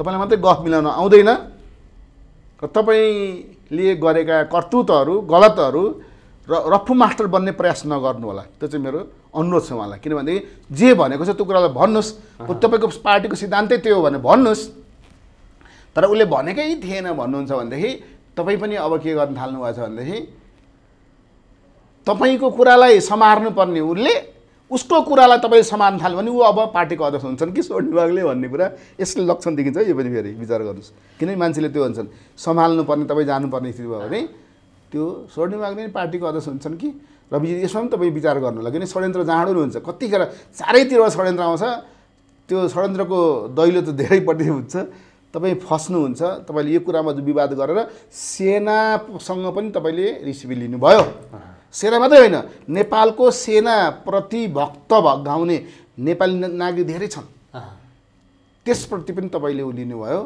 Speaker 2: तपाईँलाई मात्रै गफ मिलाउन आउँदैन र तपाईँले गरेका कर्तुतहरू गलतहरू र रफु मास्टर बन्ने प्रयास नगर्नु होला त्यो चाहिँ मेरो अनुरोध छ उहाँलाई किनभने जे भनेको छ त्यो कुरालाई भन्नुहोस् तपाईँको पार्टीको सिद्धान्तै त्यो हो भने भन्नुहोस् तर उसले भनेकै थिएन भन्नुहुन्छ भनेदेखि तपाईँ पनि अब के गर्न छ भनेदेखि तपाईँको कुरालाई सम्हार्नुपर्ने उसले उसको कुरालाई तपाईँले समार्नु थाल्यो भने ऊ अब पार्टीको अध्यक्ष हुन्छन् कि स्वर भएकोले भन्ने कुरा यसले लक्षण देखिन्छ यो पनि फेरि विचार गर्नुहोस् किनभने मान्छेले त्यो भन्छन् सम्हाल्नुपर्ने तपाईँ जानुपर्ने स्थिति भयो भने त्यो स्वर्णिमाग्ने पार्टीको अध्यक्ष हुन्छन् कि र यसमा पनि तपाईँ विचार गर्नु लाग्यो भने षड्यन्त्र जाँडो नै हुन्छ कतिखेर चारैतिर षड्यन्त्र आउँछ त्यो षड्यन्त्रको दैलो त धेरैपट्टि हुन्छ तपाईँ फस्नुहुन्छ तपाईँले यो कुरामा विवाद गरेर सेनासँग पनि तपाईँले रिसिभी लिनुभयो सेना मात्रै होइन नेपालको सेनाप्रति भक्त भगाउने नेपाली नागरिक धेरै छन् त्यसप्रति पनि तपाईँले उ लिनुभयो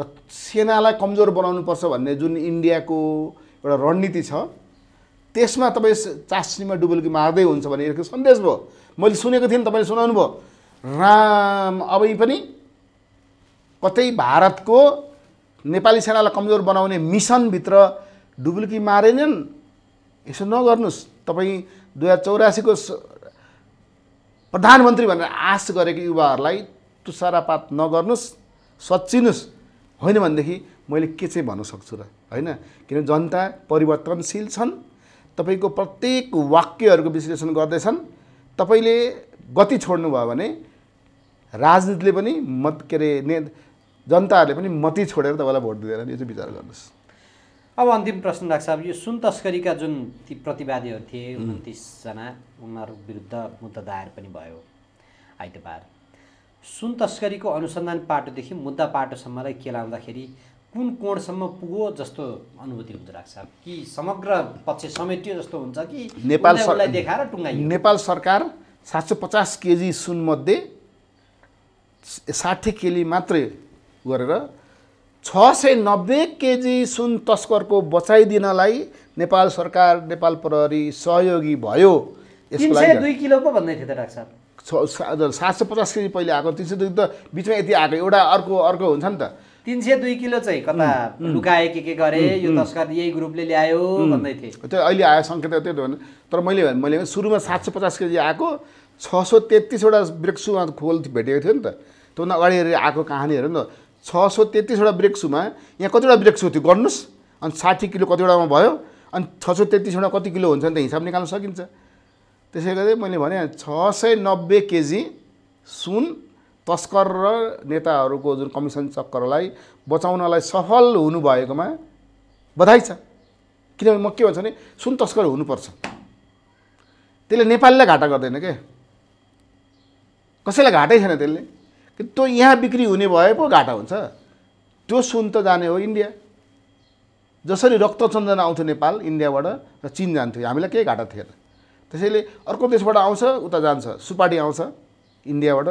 Speaker 2: र सेनालाई कमजोर बनाउनुपर्छ भन्ने जुन इन्डियाको एउटा रणनीति छ त्यसमा तपाईँ चासीमा डुबुल्की मार्दै हुन्छ भने एक सन्देश भयो मैले सुनेको थिएँ नि तपाईँले सुनाउनु भयो राम अब पनि कतै भारतको नेपाली सेनालाई कमजोर बनाउने मिसनभित्र डुबुल्की मारेनन् यसो नगर्नुहोस् तपाईँ दुई हजार चौरासीको प्रधानमन्त्री भनेर आश गरेको युवाहरूलाई तुसारापात नगर्नुहोस् सचिनुहोस् होइन भनेदेखि मैले के चाहिँ भन्न सक्छु र होइन किनभने जनता परिवर्तनशील छन् तपाईँको प्रत्येक वाक्यहरूको विश्लेषण गर्दैछन् तपाईँले गति छोड्नुभयो भने राजनीतिले पनि मत के अरे ने जनताहरूले पनि मती छोडेर तपाईँलाई भोट दिँदैन यो चाहिँ विचार गर्नुहोस्
Speaker 1: अब अन्तिम प्रश्न डाक्टर साहब यो सुन तस्करीका जुन ती प्रतिवादीहरू थिए उन्तिसजना उनीहरू विरुद्ध मुद्दा दायर पनि भयो आइतबार सुन तस्करीको अनुसन्धान पाटोदेखि मुद्दा पाटोसम्मलाई के लाउँदाखेरि कुन कोणसम्म पुगो जस्तो अनुभूति हुँदो राख्छ कि समग्र पक्ष समेटियो जस्तो हुन्छ कि नेपाल देखाएर टुङ्गाइयो
Speaker 2: नेपाल सरकार सात सय पचास केजी सुनमध्ये साठी केजी मात्रै गरेर छ सय नब्बे केजी सुन तस्करको बचाइदिनलाई नेपाल सरकार नेपाल प्रहरी सहयोगी भयो यसको लागि दुई किलो भन्दै थियो त डाक्टर सात सय पचास केजी पहिले आएको तिन सय दुई त बिचमा यति आएको एउटा अर्को अर्को हुन्छ नि त तिन सय दुई किलो चाहिँ कता लुकाए के के गरे यो तस्कर यही ग्रुपले ल्यायो भन्दै थिएँ त्यो अहिले आयो सङ्केत त्यो त तर मैले मैले सुरुमा सात सय पचास केजी आएको छ सय तेत्तिसवटा ब्रेक्सुमा खोल भेटेको थियो नि त त्योभन्दा अगाडि आएको कहानीहरू नि त छ सय तेत्तिसवटा ब्रेक्सुमा यहाँ कतिवटा ब्रेक्सु थियो गर्नुहोस् अनि साठी किलो कतिवटामा भयो अनि छ सय तेत्तिसवटा कति किलो हुन्छ नि त हिसाब निकाल्न सकिन्छ त्यसै गरी मैले भने छ सय नब्बे केजी सुन तस्कर र नेताहरूको जुन कमिसन चक्करलाई बचाउनलाई सफल हुनुभएकोमा बधाई छ किनभने म के भन्छु भने सुन तस्कर हुनुपर्छ त्यसले नेपालीलाई घाटा गर्दैन के कसैलाई घाटै छैन त्यसले त्यो यहाँ बिक्री हुने भए पो घाटा हुन्छ त्यो सुन त जाने हो इन्डिया जसरी रक्तचन्दन आउँथ्यो नेपाल इन्डियाबाट र चिन जान्थ्यो हामीलाई केही घाटा थिएन त्यसैले अर्को देशबाट आउँछ उता जान्छ सुपाटी आउँछ इन्डियाबाट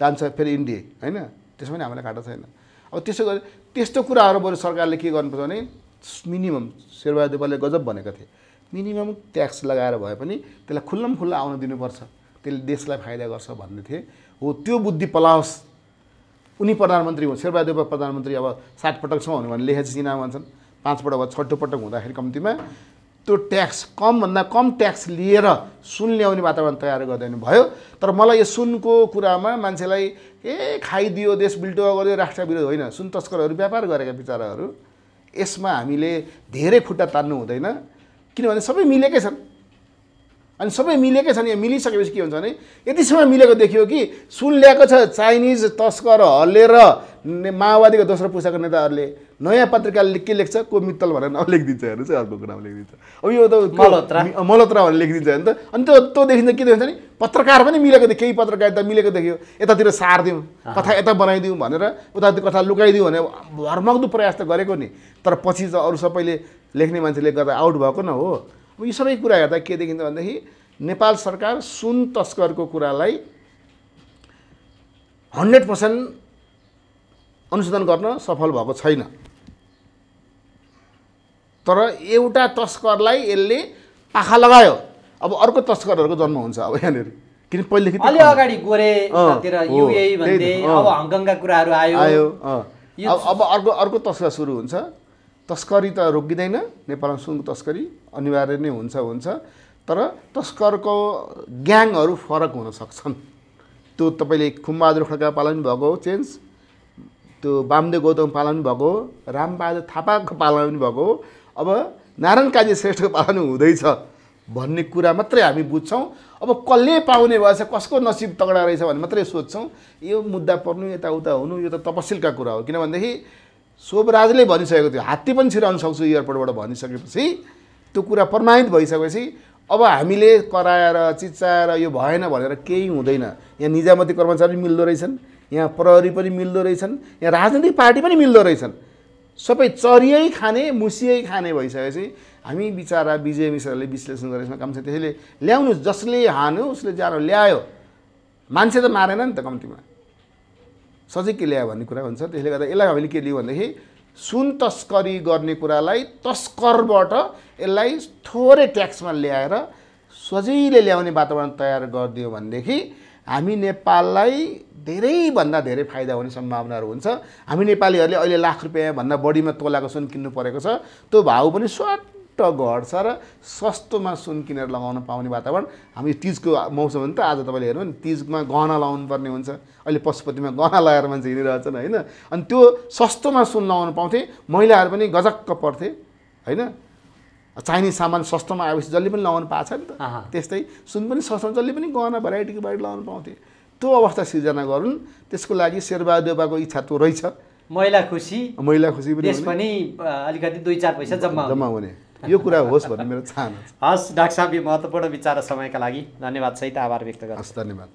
Speaker 2: जान्छ फेरि इन्डिए होइन त्यसमा पनि हामीलाई घाटा छैन अब त्यसो गरी त्यस्तो कुराहरू बरु सरकारले के गर्नुपर्छ भने मिनिमम शेरबहादुर देवालले गजब भनेको थिए मिनिमम ट्याक्स लगाएर भए पनि त्यसलाई खुल्लम खुल्ला आउन दिनुपर्छ त्यसले देशलाई फाइदा गर्छ भन्ने थिए हो त्यो बुद्धि पलाओस् उनी प्रधानमन्त्री हुन् शेरबहादुर प्रधानमन्त्री अब पटक छौँ भने लेखेपछि चिना भन्छन् पाँच पाँचपटक वा पटक हुँदाखेरि कम्तीमा त्यो ट्याक्स कमभन्दा कम ट्याक्स लिएर सुन ल्याउने वातावरण तयार गर्दैन भयो तर मलाई यो सुनको कुरामा मान्छेलाई ए खाइदियो देश बिल्टुवा राष्ट्र राष्ट्रविरोध होइन सुन तस्करहरू व्यापार गरेका विचाराहरू यसमा हामीले धेरै खुट्टा तान्नु हुँदैन किनभने सबै मिलेकै छन् अनि सबै मिलेकै छन् यहाँ मिलिसकेपछि के हुन्छ भने यतिसम्म मिलेको देखियो कि सुन ल्याएको छ चाइनिज तस्करहरूले र माओवादीको दोस्रो पुस्ताको नेताहरूले नयाँ पत्रिकाले के लेख्छ को मित्तल भनेर नाउँ लेखिदिन्छ हेर्नु चाहिँ अर्को कुरामा लेखिदिन्छ अब यो त मलत्रा मलत्रा भनेर लेखिदिन्छ होइन त अनि त्यो त्यो देखिन्छ के देखिन्छ नि पत्रकार पनि मिलेको थियो केही पत्रकारिता मिलेको देखियो यतातिर सार कथा यता बनाइदिउँ भनेर उतातिर कथा लुकाइदिउँ भने भरमग्दो प्रयास त गरेको नि तर पछि त अरू सबैले लेख्ने मान्छेले गर्दा आउट भएको न हो अब यी सबै कुरा हेर्दा के देखिन्छ भनेदेखि नेपाल सरकार सुन तस्करको कुरालाई हन्ड्रेड पर्सेन्ट अनुसन्धान गर्न सफल भएको छैन तर एउटा तस्करलाई यसले पाखा लगायो अब अर्को तस्करहरूको जन्म हुन्छ अब यहाँनिर किन पहिलेदेखि अलि अगाडि गोरेतिर भन्दै अब हङकङका कुराहरू आयो आयो अब अर्को अर्को तस्कर सुरु हुन्छ तस्करी त रोकिँदैन नेपालमा सुनको तस्करी अनिवार्य नै हुन्छ हुन्छ तर तस्करको ग्याङहरू फरक हुन सक्छन् त्यो तपाईँले खुम्बहादुर खड्का पालन भएको हो चेन्ज त्यो बामदेव गौतम पालन भएको हो रामबहादुर थापाको पालन पनि भएको हो अब नारायण काजी श्रेष्ठको पालन हुँदैछ भन्ने कुरा मात्रै हामी बुझ्छौँ अब कसले पाउने भएछ कसको नसिब तगडा रहेछ भने मात्रै सोध्छौँ यो मुद्दा पर्नु यताउता हुनु यो त तपसिलका कुरा हो किनभनेदेखि शोभराजले भनिसकेको थियो हात्ती पनि छिराउन सक्छु एयरपोर्टबाट भनिसकेपछि त्यो कुरा प्रमाणित भइसकेपछि अब हामीले कराएर चिच्चाएर यो भएन भनेर केही हुँदैन यहाँ निजामती कर्मचारी मिल्दो रहेछन् यहाँ प्रहरी पनि मिल्दो रहेछन् यहाँ राजनीतिक पार्टी पनि मिल्दो रहेछन् सबै चरियै खाने मुसियै खाने भइसकेपछि हामी बिचरा विजय मिश्रले विश्लेषण गरेको काम छ त्यसैले ल्याउनु जसले हान्यो उसले ज्यानो ल्यायो मान्छे त मारेन नि त कम्तीमा सजै के ल्यायो भन्ने कुरा हुन्छ त्यसले गर्दा यसलाई हामीले के लियो भनेदेखि सुन तस्करी गर्ने कुरालाई तस्करबाट यसलाई थोरै ट्याक्समा ल्याएर सजिलै ल्याउने वातावरण तयार गरिदियो भनेदेखि हामी नेपाललाई धेरैभन्दा धेरै फाइदा हुने सम्भावनाहरू हुन्छ हामी नेपालीहरूले अहिले लाख रुपियाँभन्दा बढीमा तोलाको सुन किन्नु परेको छ त्यो भाउ पनि स्वाट प्रष्ट घट्छ र सस्तोमा सुन किनेर लगाउन पाउने वातावरण हामी तिजको मौसम हो नि त आज तपाईँले हेर्नु नि तिजमा गहना लगाउनु पर्ने हुन्छ अहिले पशुपतिमा गहना लगाएर मान्छे हिँडिरहेछन् होइन अनि त्यो सस्तोमा सुन लगाउन पाउँथे महिलाहरू पनि गजक्क पर्थे होइन चाहिने सामान सस्तोमा आएपछि जसले पनि लगाउनु पाएको छ नि त त्यस्तै सुन पनि सस्तोमा जसले पनि गहना भेराइटीको भेराइटी लगाउनु पाउँथे त्यो अवस्था सिर्जना गरून् त्यसको लागि शेरबहादेवाको इच्छा त्यो रहेछ महिला खुसी महिला खुसी पनि
Speaker 1: अलिकति दुई चार पैसा जम्मा जम्मा
Speaker 2: हुने यो कुरा होस् भन्ने मेरो चाहना हस्
Speaker 1: डाक्टर साहब यो महत्त्वपूर्ण विचार र समयका लागि धन्यवाद सहित आभार व्यक्त गर्छु धन्यवाद